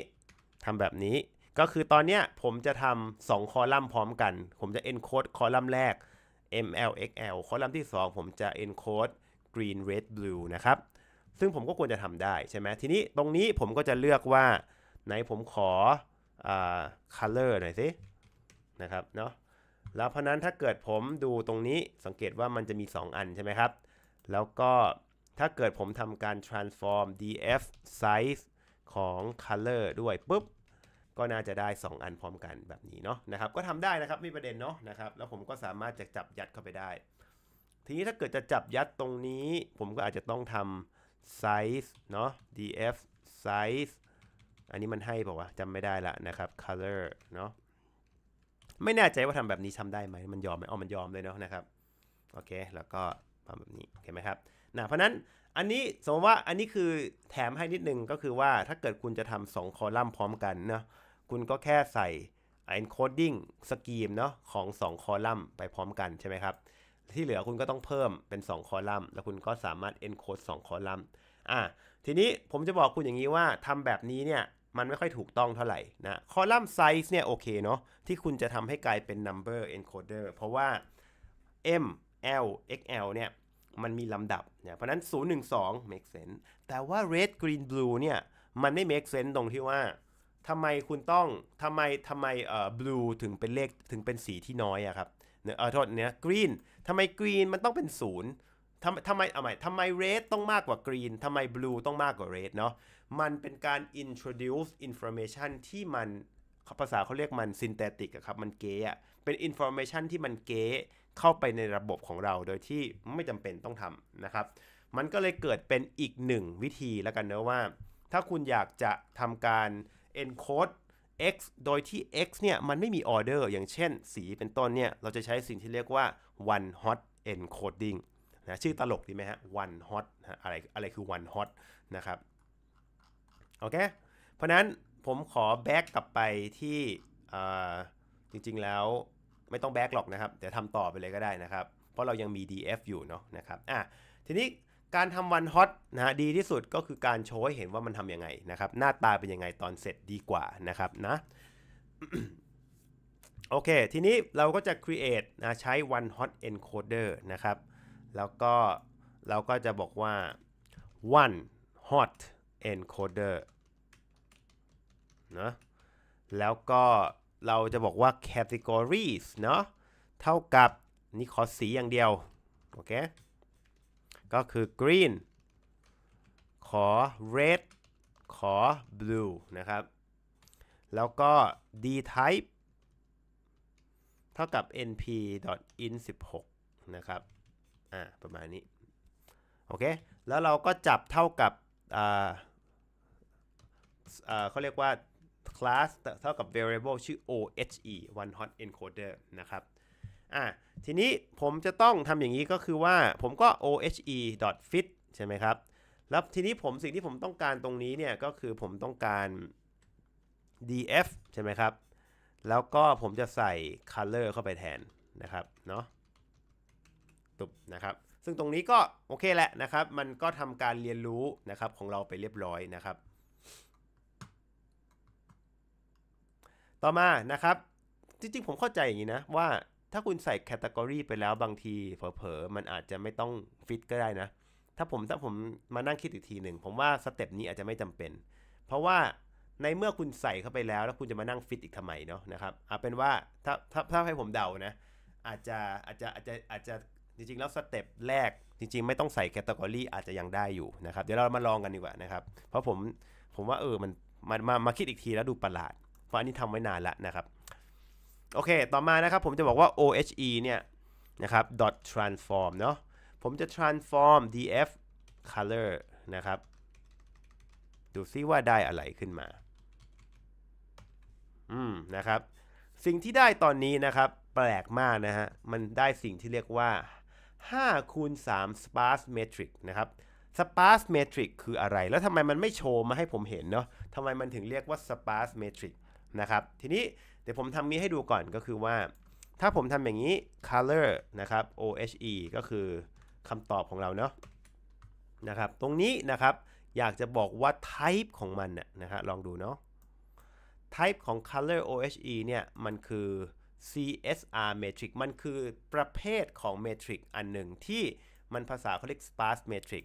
ทำแบบนี้ก็คือตอนเนี้ยผมจะทำสองคอลัมน์พร้อมกัน ผมจะ encode คอลัมน์แรก mlxl คอลัมน์ที่ 2 ผมจะ encode green red blue นะครับซึ่งผมก็ควรจะทำได้ ใช่ไหมทีนี้ตรงนี้ผมก็จะเลือกว่าไหนผมขออ color หน่อยสินะครับเนาะแล้วเพราะนั้นถ้าเกิดผมดูตรงนี้สังเกตว่ามันจะมี 2 อันใช่ไหมครับ แล้วก็ถ้าเกิดผมทำการ transform df size ของ color ด้วยปุ๊บก็น่าจะได้ 2 อันพร้อมกันแบบนี้เนาะนะครับก็ทำได้นะครับมีประเด็นเนาะนะครับแล้วผมก็สามารถจะจับยัดเข้าไปได้ ทีนี้ถ้าเกิดจะจับยัดตรงนี้ ผมก็อาจจะต้องทำ size เนาะ df size อันนี้มันให้บอกว่าจำไม่ได้ละนะครับ color เนาะไม่แน่ใจว่าทำแบบนี้ทำได้ไหมมันยอมไหมอ๋อมันยอมเลยเนาะนะครับ โอเค แล้วก็ทำแบบนี้โอเคไหมครับนะเพราะนั้นอันนี้สมมติว่าอันนี้คือแถมให้นิดนึงก็คือว่าถ้าเกิดคุณจะทำสองคอลัมน์พร้อมกันเนาะคุณก็แค่ใส่ encoding scheme เนาะของสองคอลัมน์ไปพร้อมกันใช่ไหมครับที่เหลือคุณก็ต้องเพิ่มเป็น2คอลัมน์แล้วคุณก็สามารถ encode 2คอลัมน์อ่ะทีนี้ผมจะบอกคุณอย่างนี้ว่าทำแบบนี้เนี่ย มันไม่ค่อยถูกต้องเท่าไหร่นะคอลัมน์ไซส์เนี่ยโอเคเนาะที่คุณจะทำให้กลายเป็น number encoder เพราะว่า m l xl เนี่ย มันมีลำดับเนี่ยเพราะนั้น 012 make sense แต่ว่า red green blue เนี่ย มันไม่ make sense ตรงที่ว่าทำไมคุณต้องทำไมทำไมเอ่อ blue ถึงเป็นเลขถึงเป็นสีที่น้อยอะครับเนี่ยเออโทษเนี่ยกรีนทำไมกรีนมันต้องเป็นศูนย์ทำทำไมเอาใหม่ทำไมเรดต้องมากกว่ากรีนทำไมบลูต้องมากกว่าเรดเนาะ มันเป็นการ introduce information ที่มันภาษาเขาเรียกมันซินเทติกครับมันเกอะเป็น information ที่มันเก๋ะเข้าไปในระบบของเราโดยที่ไม่จำเป็นต้องทำนะครับ มันก็เลยเกิดเป็นอีกหนึ่งวิธีแล้วกันเนะว่า ถ้าคุณอยากจะทำการ encode x โดยที่ x เนี่ย มันไม่มีออเดอร์ อย่างเช่น สีเป็นต้น เนี่ย เราจะใช้สิ่งที่เรียกว่า one hot encoding นะ ชื่อตลกดีไหมฮะ one hot อะไร อะไรคือ one hot นะครับ โอเค เพราะนั้นผมขอแบ็กกลับไปที่จริงๆแล้วไม่ต้องแบ็กหรอกนะครับ เดี๋ยวทำต่อไปเลยก็ได้นะครับ เพราะเรายังมี df อยู่เนาะนะครับอ่ะทีนี้การทำวันฮอตนะฮะดีที่สุดก็คือการโชว์ให้เห็นว่ามันทำยังไงนะครับ หน้าตาเป็นยังไงตอนเสร็จดีกว่านะครับนะโอเคทีนี้เราก็จะ create นะใช้ one hot encoder นะครับ แล้วก็เราก็จะบอกว่า one hot encoder นะแล้วก็เราจะบอกว่า categories เนาะเท่ากับ นี่ขอสีอย่างเดียวโอเคก็คือ green ขอ red ขอ blue นะครับ แล้วก็ d type เท่ากับ np.in 16นะครับ อ่า ประมาณนี้ โอเค แล้วเราก็จับเท่ากับอ่าอ่าเขาเรียกว่า class เท่ากับ variable ชื่อ ohe one hot encoder นะครับอ่ะทีนี้ผมจะต้องทำอย่างนี้ก็คือว่าผมก็ ohe.fit ใช่ไหมครับ แล้วทีนี้ผมสิ่งที่ผมต้องการตรงนี้เนี่ยก็คือผมต้องการ df ใช่ไหมครับ แล้วก็ผมจะใส่ color เข้าไปแทนนะครับ เนาะตุบนะครับ ซึ่งตรงนี้ก็โอเคแหละนะครับ มันก็ทำการเรียนรู้นะครับของเราไปเรียบร้อยนะครับ ต่อมานะครับ จริงๆผมเข้าใจอย่างนี้นะว่าถ้าคุณใส่แคตตากรีไปแล้วบางทีเผลอๆมันอาจจะไม่ต้องฟิตก็ได้นะถ้าผมถ้าผมมานั่งคิดอีกทีหนึ่งผมว่าสเต็ปนี้อาจจะไม่จำเป็นเพราะว่าในเมื่อคุณใส่เข้าไปแล้วแล้วคุณจะมานั่งฟิตอีกทำไมเนาะนะครับเอาเป็นว่าถ้าถ้าถ้าให้ผมเดานะอาจจะอาจจะอาจจะอาจจะจริงๆแล้วสเต็ปแรก จริงๆ ไม่ต้องใส่แคตตากรีอาจจะยังได้อยู่นะครับเดี๋ยวเรามาลองกันดีกว่านะครับ เพราะผมผมว่าเออมันมามามาคิดอีกทีแล้วดูประหลาด เพราะอันนี้ทำไว้นานละนะครับโอเค ต่อมานะครับ ผมจะบอกว่า ohe เนี่ยนะครับ dot transform เนาะผมจะ transform df color นะครับ ดูซิว่าได้อะไรขึ้นมา อืม นะครับ สิ่งที่ได้ตอนนี้นะครับ แปลกมากนะฮะ มันได้สิ่งที่เรียกว่า 5คูณ3 sparse matrix นะครับ sparse matrix คืออะไร แล้วทำไมมันไม่โชว์มาให้ผมเห็นเนาะทำไมมันถึงเรียกว่า sparse matrix นะครับ ทีนี้ี๋ยวผมทำนี้ให้ดูก่อนก็คือว่า ถ้าผมทำอย่างนี้ color นะครับ ohe ก็คือคำตอบของเราเนาะนะครับ ตรงนี้นะครับอยากจะบอกว่า type ของมันนะคระบลองดูเนาะ type ของ color ohe เนี่ยมันคือ CSR matrix มันคือประเภทของ matrix อันหนึ่งที่มันภาษาเขาเรียก sparse matrix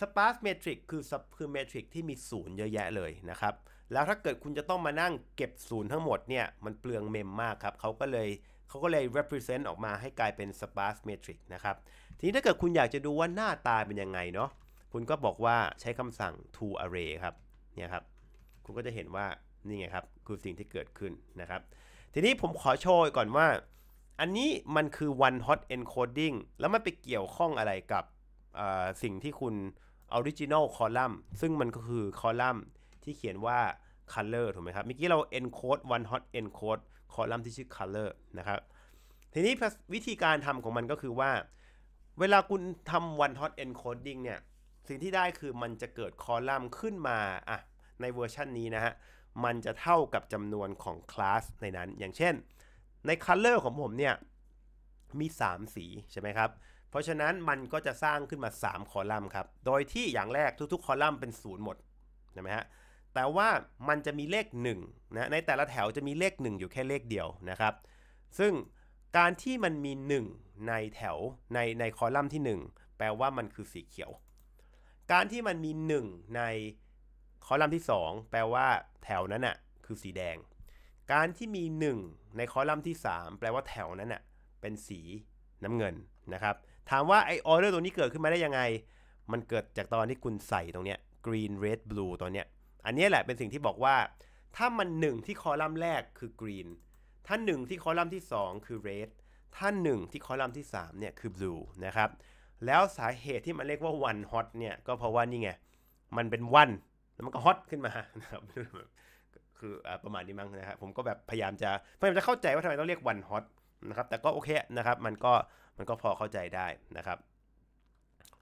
sparse matrix คือคือ matrix ที่มีศูนย์เยอะแยะเลยนะครับแล้วถ้าเกิดคุณจะต้องมานั่งเก็บศูนย์ทั้งหมดเนี่ยมันเปลืองเมมมากครับเขาก็เลยเขาก็เลย represent ออกมาให้กลายเป็น sparse matrix นะครับทีนี้ถ้าเกิดคุณอยากจะดูว่าหน้าตาเป็นยังไงเนาะคุณก็บอกว่าใช้คำสั่ง to array ครับเนี่ยครับ คุณก็จะเห็นว่านี่ไงครับคือสิ่งที่เกิดขึ้นนะครับ ทีนี้ผมขอโชว์ก่อนว่า อันนี้มันคือ one hot encoding แล้วมันไปเกี่ยวข้องอะไรกับสิ่งที่คุณ original column ซึ่งมันก็คือ column ที่เขียนว่า color ถูกไหมครับ เมื่อกี้เรา encode one hot encode column ที่ชื่อ color นะครับ ทีนี้วิธีการทำของมันก็คือว่า เวลาคุณทำ one hot encoding เนี่ย สิ่งที่ได้คือมันจะเกิดคอลัมน์ขึ้นมา อ่ะ ในเวอร์ชันนี้นะฮะ มันจะเท่ากับจำนวนของคลาสในนั้น อย่างเช่น ใน color ของผมเนี่ย มี 3 สี ใช่ไหมครับ เพราะฉะนั้นมันก็จะสร้างขึ้นมา 3 คอลัมน์ครับ โดยที่อย่างแรกทุกๆ คอลัมน์เป็นศูนย์หมด ใช่ไหมฮะแต่ว่ามันจะมีเลข1นะในแต่ละแถวจะมีเลข 1 อยู่แค่เลขเดียวนะครับ ซึ่งการที่มันมี 1 ในแถว ในในคอลัมน์ที่ 1 แปลว่ามันคือสีเขียว การที่มันมี 1 ในคอลัมน์ที่ 2 แปลว่าแถวนั้นน่ะคือสีแดง การที่มี 1 ในคอลัมน์ที่ 3 แปลว่าแถวนั้นน่ะเป็นสีน้ำเงินนะครับ ถามว่าไอออเดอร์ตัวนี้เกิดขึ้นมาได้ยังไง มันเกิดจากตอนที่คุณใส่ตรงเนี้ย green red blue ตอนเนี้ยอันนี้แหละ เป็นสิ่งที่บอกว่า ถ้ามันหนึ่งที่คอลัมน์แรกคือกรีนถ้าหนึ่งที่คอลัมน์ที่ 2 คือ red ถ้าหนึ่งที่คอลัมน์ที่3เนี่ยคือ blue นะครับแล้วสาเหตุที่มันเรียกว่า one hot เนี่ยก็เพราะว่านี่ไง มันเป็น one แล้วมันก็ hot ขึ้นมานะครับคือประมาณนี้มั้งนะครับ ผมก็แบบพยายามจะพยายามจะเข้าใจว่าทำไมต้องเรียก one hot นะครับแต่ก็โอเคนะครับมันก็มันก็พอเข้าใจได้นะครับ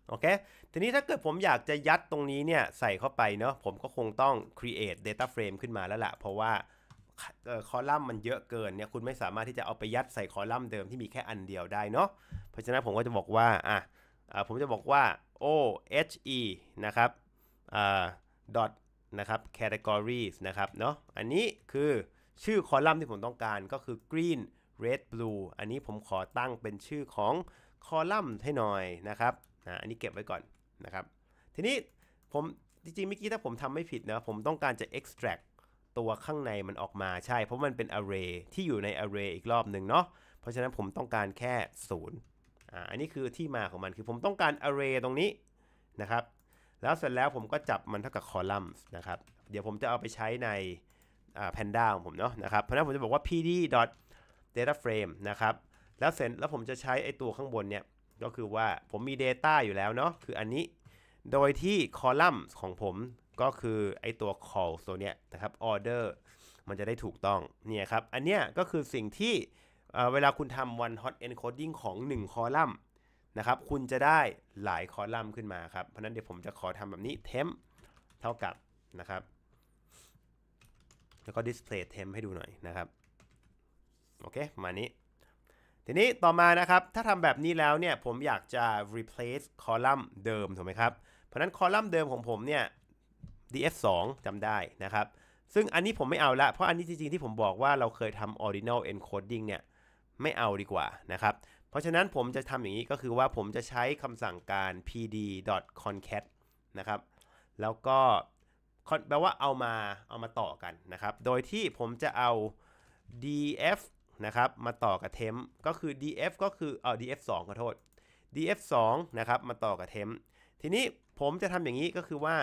โอเคทีนี้ถ้าเกิดผมอยากจะยัดตรงนี้เนี่ยใส่เข้าไปเนาะ ผมก็คงต้อง create data frame ขึ้นมาแล้วละ่ะเพราะว่าคอลัมน์มันเยอะเกินเนี่ย คุณไม่สามารถที่จะเอาไปยัดใส่คอลัมน์เดิมที่มีแค่อันเดียวได้เนาะเพราะฉะนั้นผมก็จะบอกว่า อ่ะผมจะบอกว่า o h e นะครับ dot นะครับ categories นะครับ เนาะ อันนี้คือชื่อคอลัมน์ที่ผมต้องการก็คือ green red blue อันนี้ผมขอตั้งเป็นชื่อของคอลัมน์ให้หน่อยนะครับนะอันนี้เก็บไว้ก่อนนะครับ ทีนี้ผมจริงๆเมื่อกี้ถ้าผมทำไม่ผิดนะผมต้องการจะ extract ตัวข้างในมันออกมาใช่ เพราะมันเป็น array ที่อยู่ใน array อีกรอบหนึ่งเนาะ เพราะฉะนั้นผมต้องการแค่ 0อ่าอันนี้คือที่มาของมันคือผมต้องการ array ตรงนี้นะครับ แล้วเสร็จแล้วผมก็จับมันเท่ากับ columns นะครับ เดี๋ยวผมจะเอาไปใช้ในอ่า panda ของผมเนาะนะครับ เพราะนั้นผมจะบอกว่า pd data frame นะครับ แล้วเสร็จแล้วผมจะใช้ไอตัวข้างบนเนี่ยก็คือว่าผมมี Data อยู่แล้วเนาะคืออันนี้ โดยที่คอลัมน์ของผมก็คือ ไอตัว call ตัวเนี้ยนะครับ order มันจะได้ถูกต้อง เนี่ยครับ อันเนี้ยก็คือสิ่งที่เวลาคุณทำ one hot encoding ของ1คอลัมน์นะครับ คุณจะได้หลายคอลัมน์ขึ้นมาครับ เพราะนั้นเดี๋ยวผมจะขอทำแบบนี้ temp เท่ากับนะครับ แล้วก็ display temp ให้ดูหน่อยนะครับโอเค มานี้ทีนี้ ต่อมานะครับ ถ้าทำแบบนี้แล้วเนี่ยผมอยากจะ replace คอลัมน์เดิมถูกไหมครับเพราะนั้นคอลัมน์เดิมของผมเนี่ย df2 จำได้นะครับซึ่งอันนี้ผมไม่เอาละเพราะอันนี้จริงๆ ที่ผมบอกว่าเราเคยทำ ordinal encoding เนี่ยไม่เอาดีกว่านะครับ เพราะฉะนั้นผมจะทำอย่างนี้ก็คือว่าผมจะใช้คำสั่งการ pd.concat นะครับแล้วก็แปลว่าเอามาเอามาต่อกันนะครับ โดยที่ผมจะเอา df นะครับมาต่อกับเทมก็คือ df ก็คือเออ df 2ขอโทษ df 2นะครับมาต่อกับเทมทีนี้ผมจะทำอย่างนี้ก็คือว่า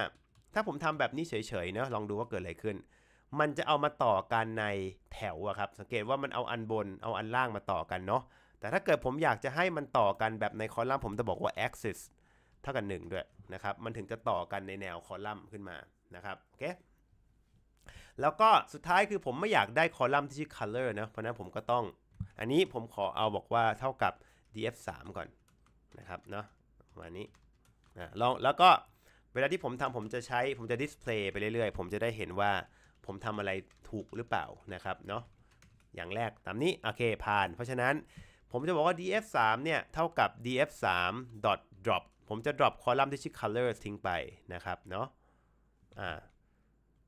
ถ้าผมทำแบบนี้เฉยๆเนาะลองดูว่าเกิดอะไรขึ้น มันจะเอามาต่อกันในแถวอะครับสังเกตว่ามันเอาอันบน เอาอันล่างมาต่อกันเนาะแต่ถ้าเกิดผมอยากจะให้มันต่อกันแบบในคอลัมน์ผมจะบอกว่า axis เท่ากัน1ด้วยนะครับมันถึงจะต่อกันในแนวคอลัมน์ขึ้นมานะครับโอเคแล้วก็สุดท้ายคือผมไม่อยากได้คอลัมน์ที่ชื่อ color นะเพราะนั้นผมก็ต้องอันนี้ผมขอเอาบอกว่าเท่ากับ df 3ก่อนนะครับเนาะประมาณนี้นะลองแล้วก็เวลาที่ผมทำผมจะใช้ผมจะ display ไปเรื่อยๆ ผมจะได้เห็นว่าผมทำอะไรถูกหรือเปล่านะครับเนาะอย่างแรกตามนี้โอเคผ่าน เพราะฉะนั้นผมจะบอกว่า df 3เนี่ยเท่ากับ df 3 drop ผมจะ drop คอลัมน์ที่ชื่อ color ทิ้งไปนะครับเนาะอ่า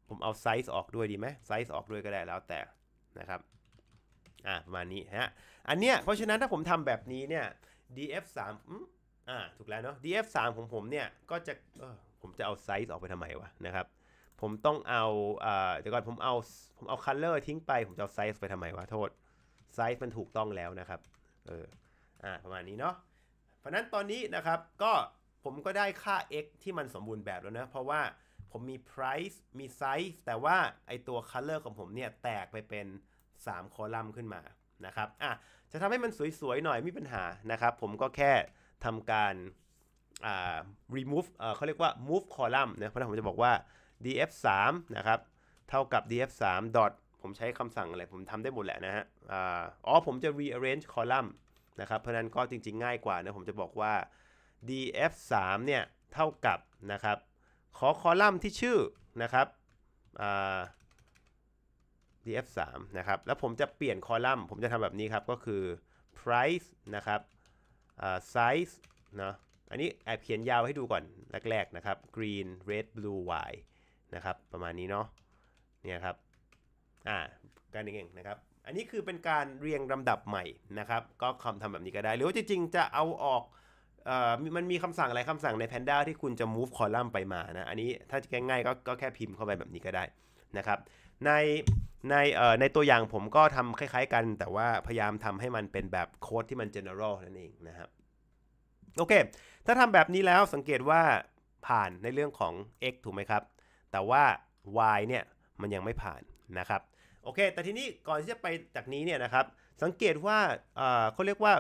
ผมเอาไซส์ออกด้วยดีไหมไซส์ออกด้วยก็ได้แล้วแต่ นะครับ อ่าประมาณนี้ฮะ อันเนี้ยเพราะฉะนั้นถ้าผมทำแบบนี้เนี่ย df 3อ่าถูกแล้วเนาะ df 3ของผมเนี่ยก็จะผมจะเอาไซส์ออกไปทำไมวะนะครับ ผมต้องเอาเดี๋ยวก่อนผมเอา ผมเอาคัลเลอร์ทิ้งไป ผมจะเอาไซส์ไปทำไมวะโทษ ไซส์มันถูกต้องแล้วนะครับ เออ อ่าประมาณนี้เนาะ เพราะนั้นตอนนี้นะครับก็ ผมก็ได้ค่า x ที่มันสมบูรณ์แบบแล้วนะ เพราะว่าผมมี price มี size แต่ว่า ไอตัว color ของผมเนี่ย แตกไปเป็น 3คอลัมน์ขึ้นมา นะครับ อ่ะ จะทำให้มันสวย ๆ หน่อยไม่มีปัญหา นะครับ ผมก็แค่ทำการอ่า remove เขาเรียกว่า move column นะ เพราะนั้นผมจะบอกว่า df 3นะครับ เท่ากับ df 3 dot ผมใช้คำสั่งอะไร ผมทำได้หมดแหละนะฮะอ๋อ ผมจะ rearrange column นะครับ เพราะนั้นก็จริง ๆ ง่ายกว่านะ ผมจะบอกว่า df 3เนี่ย เท่ากับ นะครับขอคอลัมน์ที่ชื่อนะครับ df3 นะครับ แล้วผมจะเปลี่ยนคอลัมน์ ผมจะทำแบบนี้ครับ ก็คือ price นะครับ size เนาะ อันนี้แอบเขียนยาวให้ดูก่อนแรกๆนะครับ green red blue white นะครับ ประมาณนี้เนาะ เนี่ยครับ อ่า การเองนะครับ อันนี้คือเป็นการเรียงลำดับใหม่นะครับ ก็คำทำแบบนี้ก็ได้ หรือว่าจริงๆจะเอาออกมันมีคำสั่งอะไรคำสั่งใน Panda ที่คุณจะ move column ไปมานะ อันนี้ถ้าจะง่ายๆก็ก็แค่พิมพ์เข้าไปแบบนี้ก็ได้นะครับในในในตัวอย่างผมก็ทำคล้ายๆกัน แต่ว่าพยายามทำให้มันเป็นแบบโค้ดที่มัน general นั่นเองนะครับโอเค ถ้าทำแบบนี้แล้วสังเกตว่าผ่านในเรื่องของ x ถูกไหมครับ แต่ว่า y เนี่ยมันยังไม่ผ่านนะครับโอเค แต่ทีนี้ก่อนที่จะไปจากนี้เนี่ยนะครับสังเกตว่าเขาเรียกว่า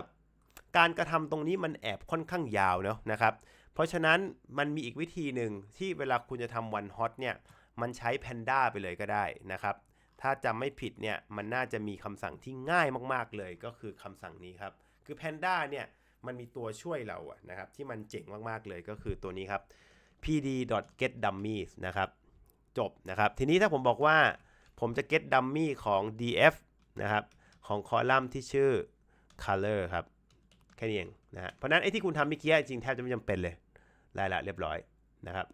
การกระทำตรงนี้มันแอบค่อนข้างยาวเนาะนะครับ เพราะฉะนั้นมันมีอีกวิธีหนึ่งที่เวลาคุณจะทำวันฮอตเนี่ย มันใช้แพนด้าไปเลยก็ได้นะครับ ถ้าจำไม่ผิดเนี่ย มันน่าจะมีคำสั่งที่ง่ายมากๆ เลยก็คือคำสั่งนี้ครับ คือแพนด้าเนี่ย มันมีตัวช่วยเราอะนะครับ ที่มันเจ๋งมากๆ เลยก็คือตัวนี้ครับ pd.getdummies นะครับ จบนะครับ ทีนี้ถ้าผมบอกว่าผมจะ get dummy ของ df นะครับของคอลัมน์ที่ชื่อ color ครับแค่นี้เองนะฮะเพราะนั้นไอ้ที่คุณทำเมื่อกี้จริงแทบจะไม่จำเป็นเลยลายละ เรียบร้อยนะครับ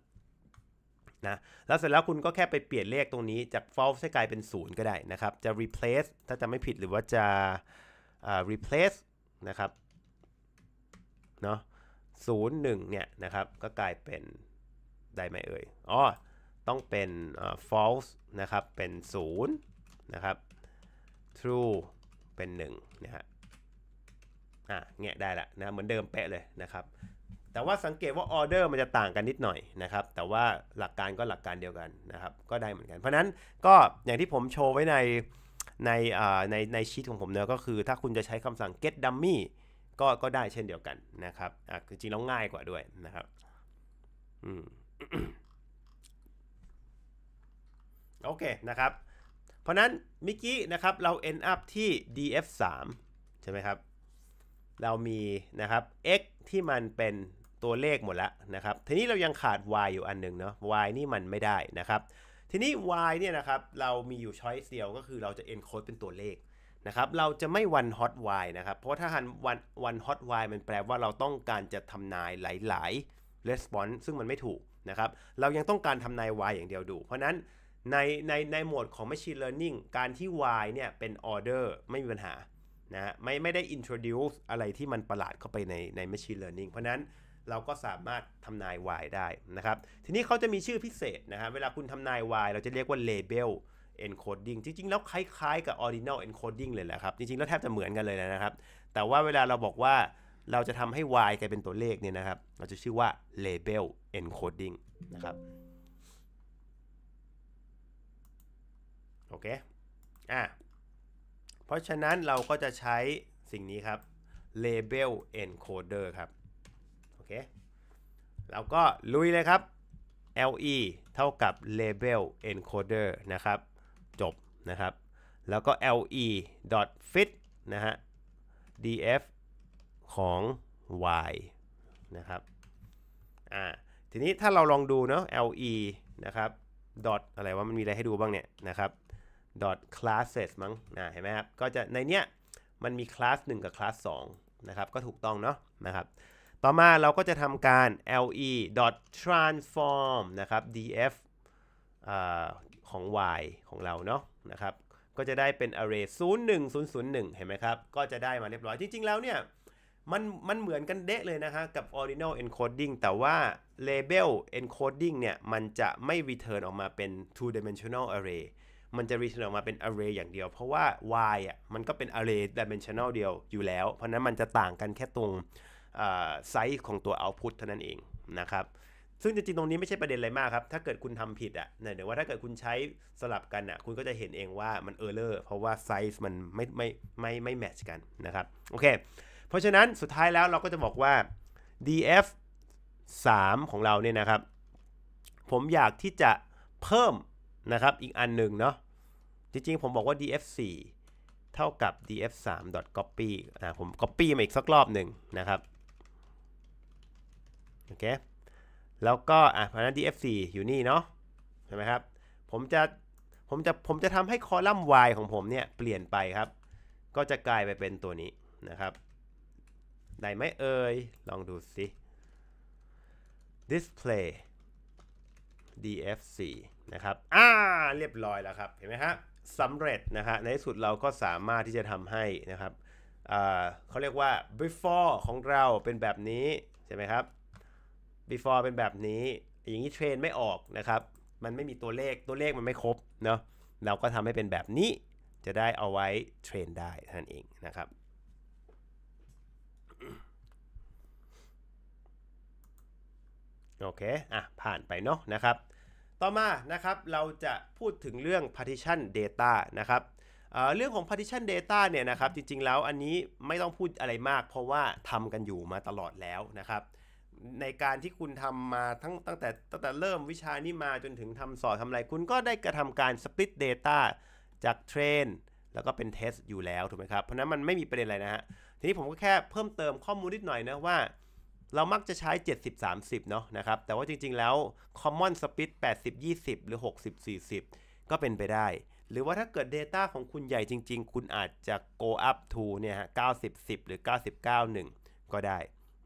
นะ แล้วเสร็จแล้วคุณก็แค่ไปเปลี่ยนเลขตรงนี้จาก false ให้กลายเป็น 0 ก็ได้ นะครับ จะ replace ถ้าจะไม่ผิดหรือว่าจะะ replace นะครับ เนาะศูนย์หนึ่งเนี่ยนะครับก็กลายเป็นได้ไหมเอ่ยอ๋อต้องเป็น uh, false นะครับ เป็น 0 นะครับ true เป็น1นะฮะ่ะแงะได้ละนะ เหมือนเดิมเป๊ะเลยนะครับ แต่ว่าสังเกตว่าออเดอร์มันจะต่างกันนิดหน่อยนะครับ แต่ว่าหลักการก็หลักการเดียวกันนะครับ ก็ได้เหมือนกัน เพราะนั้นก็อย่างที่ผมโชว์ไว้ในในในในชีตของผมเนี่ยก็คือถ้าคุณจะใช้คำสั่ง get dummy ก็ก็ได้เช่นเดียวกันนะครับอ่ะจริงๆแล้วง่ายกว่าด้วยนะครับอโอเคนะครับ เพราะนั้นเมื่อกี้นะครับเรา end up ที่ df 3ใช่ไหมครับเรามีนะครับ x ที่มันเป็นตัวเลขหมดแล้วนะครับทีนี้เรายังขาด y อยู่อันหนึ่งเนาะ y นี่มันไม่ได้นะครับทีนี้ y เนี่ยนะครับเรามีอยู่ช้อยเดียวก็คือเราจะ encode เป็นตัวเลขนะครับเราจะไม่ one hot y นะครับ เพราะถ้าหัน one one hot y มันแปลว่าเราต้องการจะทำนายหลาย ๆ response ซึ่งมันไม่ถูกนะครับเรายังต้องการทำนาย y อย่างเดียวดู เพราะนั้นในในในโหมดของ machine learning การที่ y เนี่ยเป็น order ไม่มีปัญหานะไม่ไม่ได้ introduce อะไรที่มันประหลาดเข้าไปในใน machine learning เพราะนั้นเราก็สามารถทำนาย y ได้นะครับ ทีนี้เขาจะมีชื่อพิเศษนะฮะเวลาคุณทำนาย y เราจะเรียกว่า label encoding จริง ๆ แล้วคล้ายๆ กับ ordinal encoding เลยแหละครับ จริง ๆ แล้วแทบจะเหมือนกันเลยนะครับ แต่ว่าเวลาเราบอกว่าเราจะทำให้ y กลายเป็นตัวเลขเนี่ยนะครับ เราจะชื่อว่า label encoding นะครับ โอเค อ่ะเพราะฉะนั้นเราก็จะใช้สิ่งนี้ครับ label encoder ครับโอเคเราก็ลุยเลยครับ le เท่ากับ label encoder นะครับ จบนะครับ แล้วก็ le dot fit นะฮะ df ของ y นะครับอ่าทีนี้ถ้าเราลองดูเนาะ le นะครับ dot อะไรว่ามันมีอะไรให้ดูบ้างเนี่ยนะครับ classes มั้ง นะ เห็นไหมครับ ก็จะ ในเนี้ย มันมี class 1 กับ class 2นะครับ ก็ถูกต้องเนาะ นะครับ ต่อมาเราก็จะทำการ le transform นะครับ df อของ y ของเราเนาะ นะครับ ก็จะได้เป็น array 0 1 0 0 1 เห็นไหมครับ ก็จะได้มาเรียบร้อย จริง ๆ แล้วเนี่ย มัน มันเหมือนกันเดะเลยนะคะกับ ordinal encoding แต่ว่า label encoding เนี่ย มันจะไม่ return ออกมาเป็น two dimensional array มันจะรีเทนออกมาเป็นอาร์เรย์อย่างเดียว เพราะว่า y อ่ะมันก็เป็นอาร์เรย์ดิเมนชันแนลเดียวอยู่แล้ว เพราะนั้นมันจะต่างกันแค่ตรงไซส์ของตัวเอาต์พุตเท่านั้นเองนะครับซึ่งจริงๆ ตรงนี้ไม่ใช่ประเด็นอะไรมากครับ ถ้าเกิดคุณทำผิดอ่ะเนี่ยเดี๋ยวว่าถ้าเกิดคุณใช้สลับกันอ่ะคุณก็จะเห็นเองว่ามันเออร์เลอร์เพราะว่าไซส์มันไม่ไม่ไม่ไม่แมทช์กันนะครับโอเคเพราะฉะนั้นสุดท้ายแล้วเราก็จะบอกว่า df 3ของเราเนี่ยนะครับ ผมอยากที่จะเพิ่มนะครับ อีกอันหนึ่งเนาะ จริง ๆ ผมบอกว่า df4 เท่ากับ df3.copy นะผม copy มาอีกสักรอบหนึ่งนะครับ โอเค แล้วก็อ่ะเพราะนั้น df4 อยู่นี่เนาะ ใช่ไหมครับ ผมจะ ผมจะ ผมจะทำให้คอลัมน์ y ของผมเนี่ย เปลี่ยนไปครับ ก็จะกลายไปเป็นตัวนี้นะครับ ได้ไหมเอ่ย ลองดูสิ display df4 นะครับ อ่า เรียบร้อยแล้วครับ เห็นไหมฮะสำเร็จนะฮะในที่สุดเราก็สามารถที่จะทำให้นะครับเขาเรียกว่า before ของเราเป็นแบบนี้ใช่ไหมครับ before เป็นแบบนี้ อย่างนี้เทรนไม่ออกนะครับ มันไม่มีตัวเลข ตัวเลขมันไม่ครบเนาะ เราก็ทำให้เป็นแบบนี้ จะได้เอาไว้เทรนได้นัานเองนะครับ โอเค อ่ะ ผ่านไปเนาะนะครับต่อมานะครับเราจะพูดถึงเรื่อง partition data นะครับเรื่องของ partition data เนี่ยนะครับจริงๆ แล้วอันนี้ไม่ต้องพูดอะไรมาก เพราะว่าทำกันอยู่มาตลอดแล้วนะครับในการที่คุณทำมาทั้งตั้งแต่ตั้งแต่เริ่มวิชานี้มาจนถึงทำสอบทำอะไรคุณก็ได้กระทำการ split data จากเทรนแล้วก็เป็นเทสอยู่แล้วถูกไหมครับเพราะนั้นมันไม่มีประเด็นอะไรนะฮะทีนี้ผมก็แค่เพิ่มเติมข้อมูลนิดหน่อยนะว่าเรามักจะใช้ 70-30 เนาะนะครับ แต่ว่าจริง ๆ แล้ว common split 80-20 หรือ 60-40 ก็เป็นไปได้ หรือว่าถ้าเกิด Data ของคุณใหญ่จริง ๆ คุณอาจจะ go up to เนี่ยฮะ90-10 หรือ 99-1 ก็ได้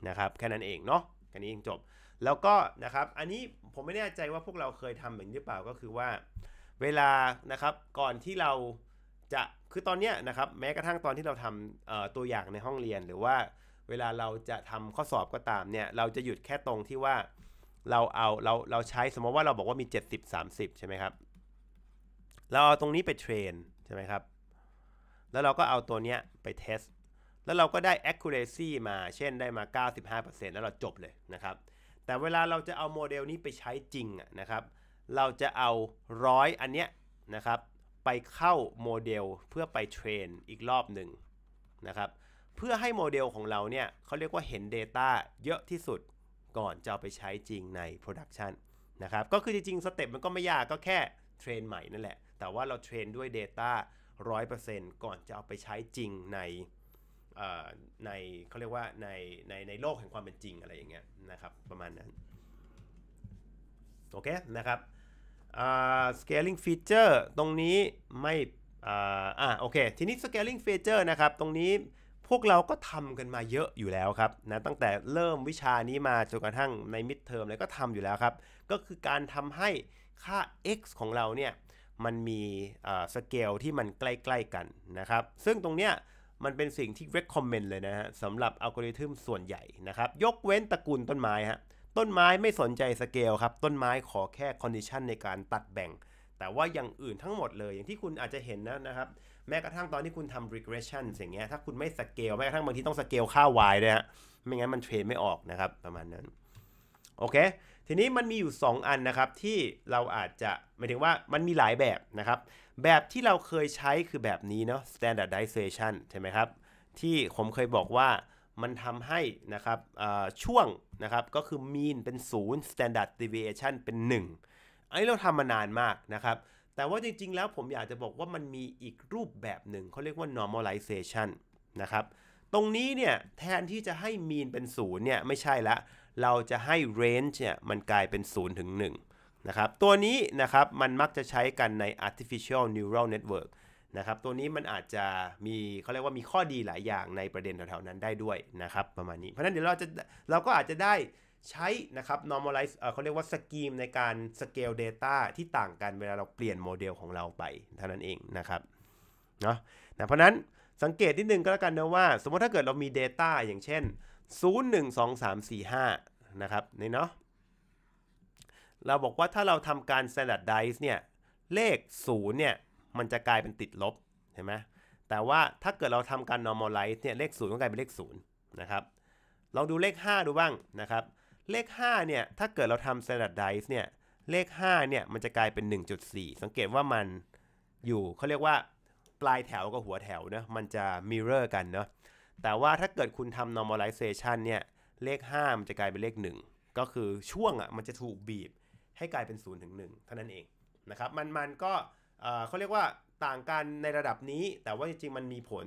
นะครับแค่นั้นเองเนาะแค่นี้เองจบ แล้วก็นะครับ อันนี้ผมไม่แน่ใจว่าพวกเราเคยทำแบบนีนหรือเปล่าก็คือว่าเวลานะครับก่อนที่เราจะคือตอนเนี้ยนะครับ แม้กระทั่งตอนที่เราทำตัวอย่างในห้องเรียนหรือว่าเวลาเราจะทำข้อสอบก็ตามเนี่ย เราจะหยุดแค่ตรงที่ว่าเราเอาเราเราใช้สมมติว่าเราบอกว่ามี 70 30 ใช่ไหมครับเราเอาตรงนี้ไปเทรนใช่ไหมครับแล้วเราก็เอาตัวเนี้ยไปเทสแล้วเราก็ได้ accuracy มาเช่นได้มา 95%แล้วเราจบเลยนะครับ แต่เวลาเราจะเอาโมเดลนี้ไปใช้จริงนะครับ เราจะเอาร้อยอันเนี้ยนะครับ ไปเข้าโมเดลเพื่อไปเทรนอีกรอบหนึ่งนะครับเพื่อให้โมเดลของเราเนี่ยเขาเรียกว่าเห็น Data เยอะที่สุดก่อนจะเอาไปใช้จริงใน Production นะครับก็คือจริงๆสเต็ปมันก็ไม่ยากก็แค่เทรนใหม่นั่นแหละ แต่ว่าเราเทรนด้วย Data 100%ก่อนจะเอาไปใช้จริงในในเขาเรียกว่าในในในโลกแห่งความเป็นจริงอะไรอย่างเงี้ย นะครับ ประมาณนั้น โอเค นะครับ scaling feature ตรงนี้ไม่อ่าโอเค ทีนี้ scaling feature นะครับ ตรงนี้พวกเราก็ทำกันมาเยอะอยู่แล้วครับนะตั้งแต่เริ่มวิชานี้มาจนกระทั่งในมิดเทอมเลยก็ทำอยู่แล้วครับ ก็คือการทำให้ค่า x ของเราเนี่ยมันมีสเกลที่มันใกล้ ๆกันนะครับ ซึ่งตรงเนี้ยมันเป็นสิ่งที่ recommend เลยนะฮะสำหรับอัลกอริทึมส่วนใหญ่นะครับ ยกเว้นตระกูลต้นไม้ฮะต้นไม้ไม่สนใจสเกลครับ ต้นไม้ขอแค่ condition ในการตัดแบ่ง แต่ว่าอย่างอื่นทั้งหมดเลยอย่างที่คุณอาจจะเห็นนะนะครับแม้กระทั่งตอนที่คุณทำ regression อย่างเงี้ย ถ้าคุณไม่สเกลแม้กระทั่งบางทีต้องสเกลค่า y ด้วยฮะ ไม่งั้นมันเทรนไม่ออกนะครับ ประมาณนั้น โอเค ทีนี้มันมีอยู่ 2 อันนะครับ ที่เราอาจจะหมายถึงว่ามันมีหลายแบบนะครับ แบบที่เราเคยใช้คือแบบนี้เนาะ standardization ใช่ไหมครับ ที่ผมเคยบอกว่ามันทำให้นะครับช่วงนะครับก็คือ mean เป็น 0 standard deviation เป็น 1 อันนี้เราทำมานานมากนะครับแต่ว่าจริงๆ แล้วผมอยากจะบอกว่ามันมีอีกรูปแบบหนึ่ง เขาเรียกว่า normalization นะครับ ตรงนี้เนี่ยแทนที่จะให้ mean เป็นศูนย์เนี่ยไม่ใช่ละเราจะให้ range เนี่ยมันกลายเป็น0ูนย์ถึงหนะครับ ตัวนี้นะครับมันมักจะใช้กันใน artificial neural network นะครับตัวนี้มันอาจจะมีเขาเรียกว่ามีข้อดีหลายอย่างในประเด็นแถวๆนั้นได้ด้วยนะครับ ประมาณนี้เพราะนั้นเดี๋ยวเราจะเราก็อาจจะได้ใช้นะครับ normalize เขาเรียกว่าสกีมในการ scale data ที่ต่างกัน เวลาเราเปลี่ยนโมเดลของเราไปเท่านั้นเองนะครับเนาะนะเพราะนั้นสังเกตนิดนึงก็แล้วกันนะว่า สมมติถ้าเกิดเรามี data อย่างเช่น 0 1 2 3 4 5 นะครับ นี่เนาะเราบอกว่าถ้าเราทำการ standardize เนี่ยเลข0เนี่ยมันจะกลายเป็นติดลบเห็นไหมแต่ว่าถ้าเกิดเราทำการ normalize เนี่ยเลข 0 ก็กลายเป็นเลข 0 นะครับ ลองดูเลข 5 ดูบ้างนะครับเลข5เนี่ยถ้าเกิดเราทำ standardize เนี่ยเลข5เนี่ยมันจะกลายเป็น 1.4 สังเกตว่ามันอยู่เขาเรียกว่าปลายแถวกับหัวแถวนะมันจะ mirror กันเนาะแต่ว่าถ้าเกิดคุณทำ normalization เนี่ยเลข 5 มันจะกลายเป็นเลข 1 ก็คือช่วงอะ่ะมันจะถูกบีบให้กลายเป็น0ถึง1เท่านั้นเองนะครับมันมันก็เขาเรียกว่าต่างกันในระดับนี้ แต่ว่าจริงๆ มันมีผล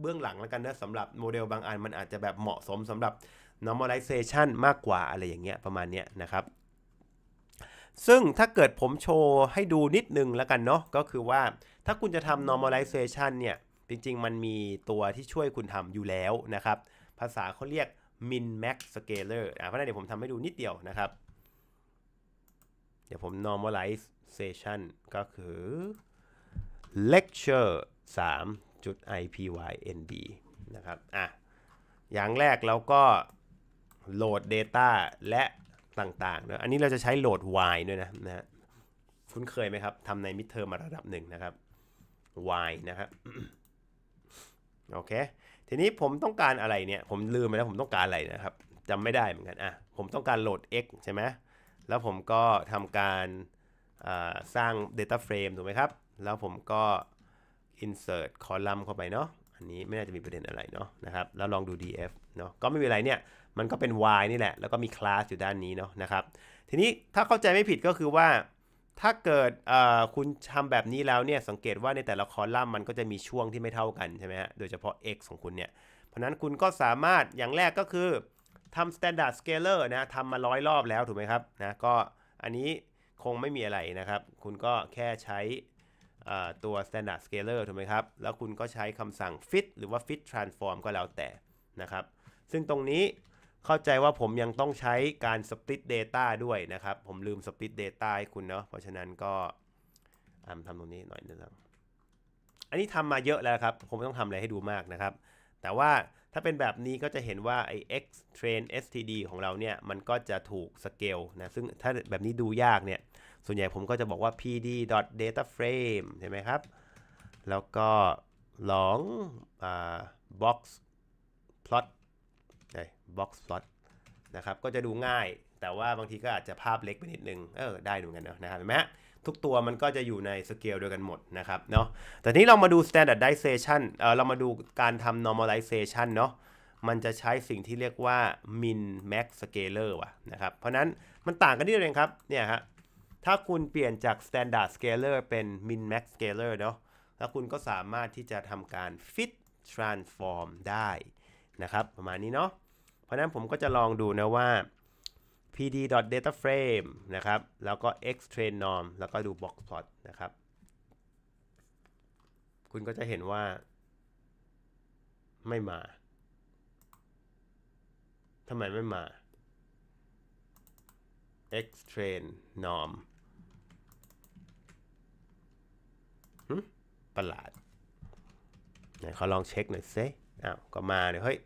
เบื้องหลังแล้วกันนะสำหรับโมเดลบางอัน มันอาจจะแบบเหมาะสมสำหรับ normalization มากกว่าอะไรอย่างเงี้ยประมาณเนี้ยนะครับ ซึ่งถ้าเกิดผมโชว์ให้ดูนิดนึงแล้วกันเนาะก็คือว่าถ้าคุณจะทำ normalization เนี่ย จริง ๆ มันมีตัวที่ช่วยคุณทำอยู่แล้วนะครับ ภาษาเขาเรียก min max scaler อ่ะ เพราะนั้นเดี๋ยวผมทำให้ดูนิดเดียวนะครับ เดี๋ยวผม normalization ก็คือ lecture 3.ipynb นะครับ อ่ะ อย่างแรกเราก็โหลด Data และต่างๆนะอันนี้เราจะใช้โหลด Y ด้วยนะนะคุ้นเคยไหมครับทำในมิดเทอมมาระดับหนึ่งนะครับ Y นะครับโอเคทีนี้ผมต้องการอะไรเนี่ยผมลืมไปแล้วผมต้องการอะไรนะครับจำไม่ได้เหมือนกันอ่ะผมต้องการโหลด X ใช่ไหมแล้วผมก็ทำการสร้าง Data Frame ถูกไหมครับแล้วผมก็ insert column เข้าไปเนาะอันนี้ไม่น่าจะมีประเด็นอะไรเนาะนะครับแล้วลองดู df เนาะก็ไม่มีอะไรเนี่ยมันก็เป็น y นี่แหละ แล้วก็มีคลาสอยู่ด้านนี้เนาะนะครับ ทีนี้ถ้าเข้าใจไม่ผิดก็คือว่า ถ้าเกิดคุณทำแบบนี้แล้วเนี่ย สังเกตว่าในแต่ละคอลัมน์มันก็จะมีช่วงที่ไม่เท่ากันใช่ไหมฮะ โดยเฉพาะ x ของคุณเนี่ย เพราะนั้นคุณก็สามารถ อย่างแรกก็คือทำ standard s c a l e r นะทำมาร้อยรอบแล้วถูกไหมครับ นะ ก็อันนี้คงไม่มีอะไรนะครับ คุณก็แค่ใช้ตัว standard s c a l e r ถูกไหมครับ แล้วคุณก็ใช้คำสั่ง fit หรือว่า fit transform ก็แล้วแต่นะครับ ซึ่งตรงนี้เข้าใจว่าผมยังต้องใช้การ split data ด้วยนะครับ ผมลืม split data ให้คุณเนาะ เพราะฉะนั้นก็ทำตรงนี้หน่อยนึงอันนี้ทำมาเยอะแล้วครับ ผมไม่ต้องทำอะไรให้ดูมากนะครับ แต่ว่าถ้าเป็นแบบนี้ก็จะเห็นว่าไอ้ x train std ของเราเนี่ย มันก็จะถูกสเกลนะ ซึ่งถ้าแบบนี้ดูยากเนี่ย ส่วนใหญ่ผมก็จะบอกว่า pd data frame ใช่ไหมครับ แล้วก็ลอง box plot บ็อกซ์พลอตนะครับก็จะดูง่าย แต่ว่าบางทีก็อาจจะภาพเล็กไปนิดนึง เออ ได้เหมือนกันนะครับเห็นไหมทุกตัวมันก็จะอยู่ในสเกลเดียวกันหมดนะครับเนาะแต่นี้เรามาดู standardization เออเรามาดูการทำ normalization เนาะมันจะใช้สิ่งที่เรียกว่า min max scaler ว่ะนะครับ เพราะนั้นมันต่างกันนิดเดียวครับ เนี่ยฮะถ้าคุณเปลี่ยนจาก standard scaler เป็น min max scaler เนาะแล้วคุณก็สามารถที่จะทำการ fit transform ได้นะครับประมาณนี้เนาะเพราะนั้นผมก็จะลองดูนะว่า pd.dataframe นะครับ แล้วก็ xtrain norm แล้วก็ดู boxplot นะครับ คุณก็จะเห็นว่า ไม่มาทำไมไม่มา xtrain norm ประหลาด เขาลองเช็คหน่อยซิอ้าว ก็มาเดียเฮ้ย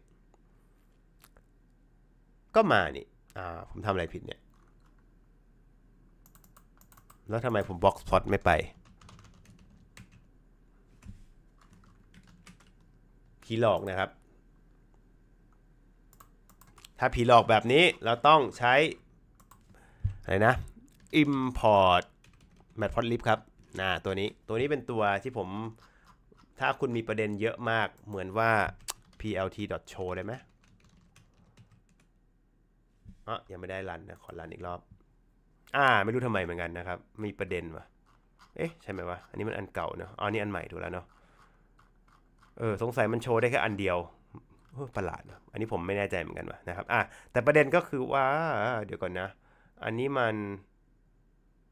ก็มานี่อ่า ผมทำอะไรผิดเนี่ย แล้วทำไมผมบล็อกสปอตไม่ไป ผีหลอกนะครับ ถ้าผีหลอกแบบนี้ เราต้องใช้ อะไรนะ import matplotlib ครับนะตัวนี้ ตัวนี้เป็นตัวที่ผม ถ้าคุณมีประเด็นเยอะมาก เหมือนว่า plt.show ได้ไหมอ๋อยังไม่ได้รันนะ ขอรันอีกรอบ อ่า ไม่รู้ทำไมเหมือนกันนะครับ มีประเด็นวะ เอ๊ะ ใช่ไหมวะ อันนี้มันอันเก่าเนาะอ๋อนี่อันใหม่ถูกแล้วเนาะ เออ สงสัยมันโชว์ได้แค่อันเดียว ประหลาดนะอันนี้ผมไม่แน่ใจเหมือนกันวะนะครับอ่ะแต่ประเด็นก็คือว่า เดี๋ยวก่อนนะ อันนี้มัน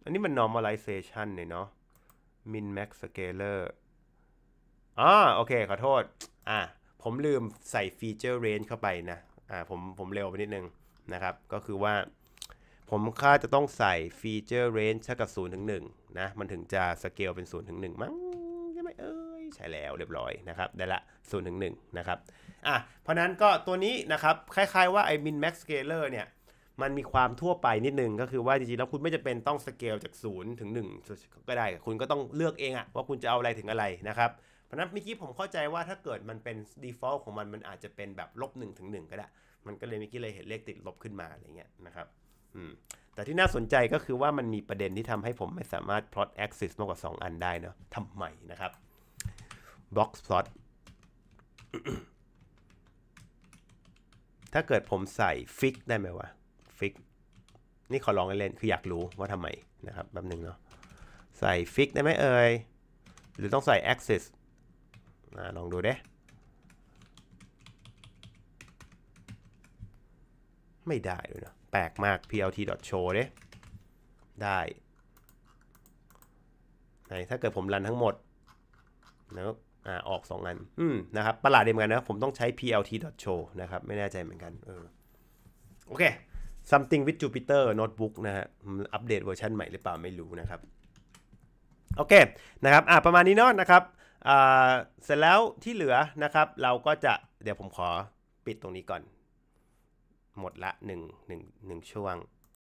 อันนี้มัน normalization เนี่ยเนาะ min max scaler อ๋อโอเค ขอโทษ อ่ะผมลืมใส่ feature range เข้าไปนะ อ่า ผม ผมเร็วไปนิดนึงนะครับ ก็คือว่าผมค่าจะต้องใส่ฟีเจอร์เรนจ์เท่ากับ0ถึง1นะมันถึงจะสเกลเป็น 0 ถึง 1 มั้งใช่ไหมเอ้ยใช่แล้วเรียบร้อยนะครับ ได้ละ 0 ถึง 1 นะครับอ่ะเพราะนั้นก็ตัวนี้นะครับ คล้ายๆว่าไอ้ min max scaler เนี่ย มันมีความทั่วไปนิดนึงก็คือว่าจริงๆ แล้วคุณไม่จะเป็นต้องสเกลจาก 0 ถึง 1 ก็ได้ คุณก็ต้องเลือกเองอะว่าคุณจะเอาอะไรถึงอะไรนะครับเพราะนั้นเมื่อกี้ผมเข้าใจว่าถ้าเกิดมันเป็น default ของมันมันอาจจะเป็นแบบลบ1ถึง1ก็ได้มันก็เลยมีกี้เลยเห็นเลขติดลบขึ้นมาอะไรเงี้ยนะครับ อืม แต่ที่น่าสนใจก็คือว่ามันมีประเด็นที่ทำให้ผมไม่สามารถพลตแอ็กซิสมากกว่า 2 อันได้เนาะ ทำไมนะครับบ็อกพลอตถ้าเกิดผมใส่ฟิกได้ไหมวะฟิกนี่ขอลองเล่นๆ คืออยากรู้ว่าทำไม นะครับแบบหนึ่งเนาะ ใส่ฟิกได้ไหมเอ่ย หรือต้องใส่ axis ลองดูเด้ไม่ได้เลยนะแปลกมาก plt.show เด้ได้ไหนถ้าเกิดผมรันทั้งหมดแล้วอ่าออก 2 อันอืมนะครับประหลาดเดียวกันนะผมต้องใช้ plt.show นะครับไม่แน่ใจเหมือนกันเออโอเค something with j u p i t e r notebook นะฮะอัปเดตเวอร์ชันใหม่หรือเปล่าไม่รู้นะครับโอเคนะครับอ่าประมาณนี้เนาะนะครับอ่าเสร็จแล้วที่เหลือนะครับ เราก็จะเดี๋ยวผมขอปิดตรงนี้ก่อนหมดละ1 1 1ช่วง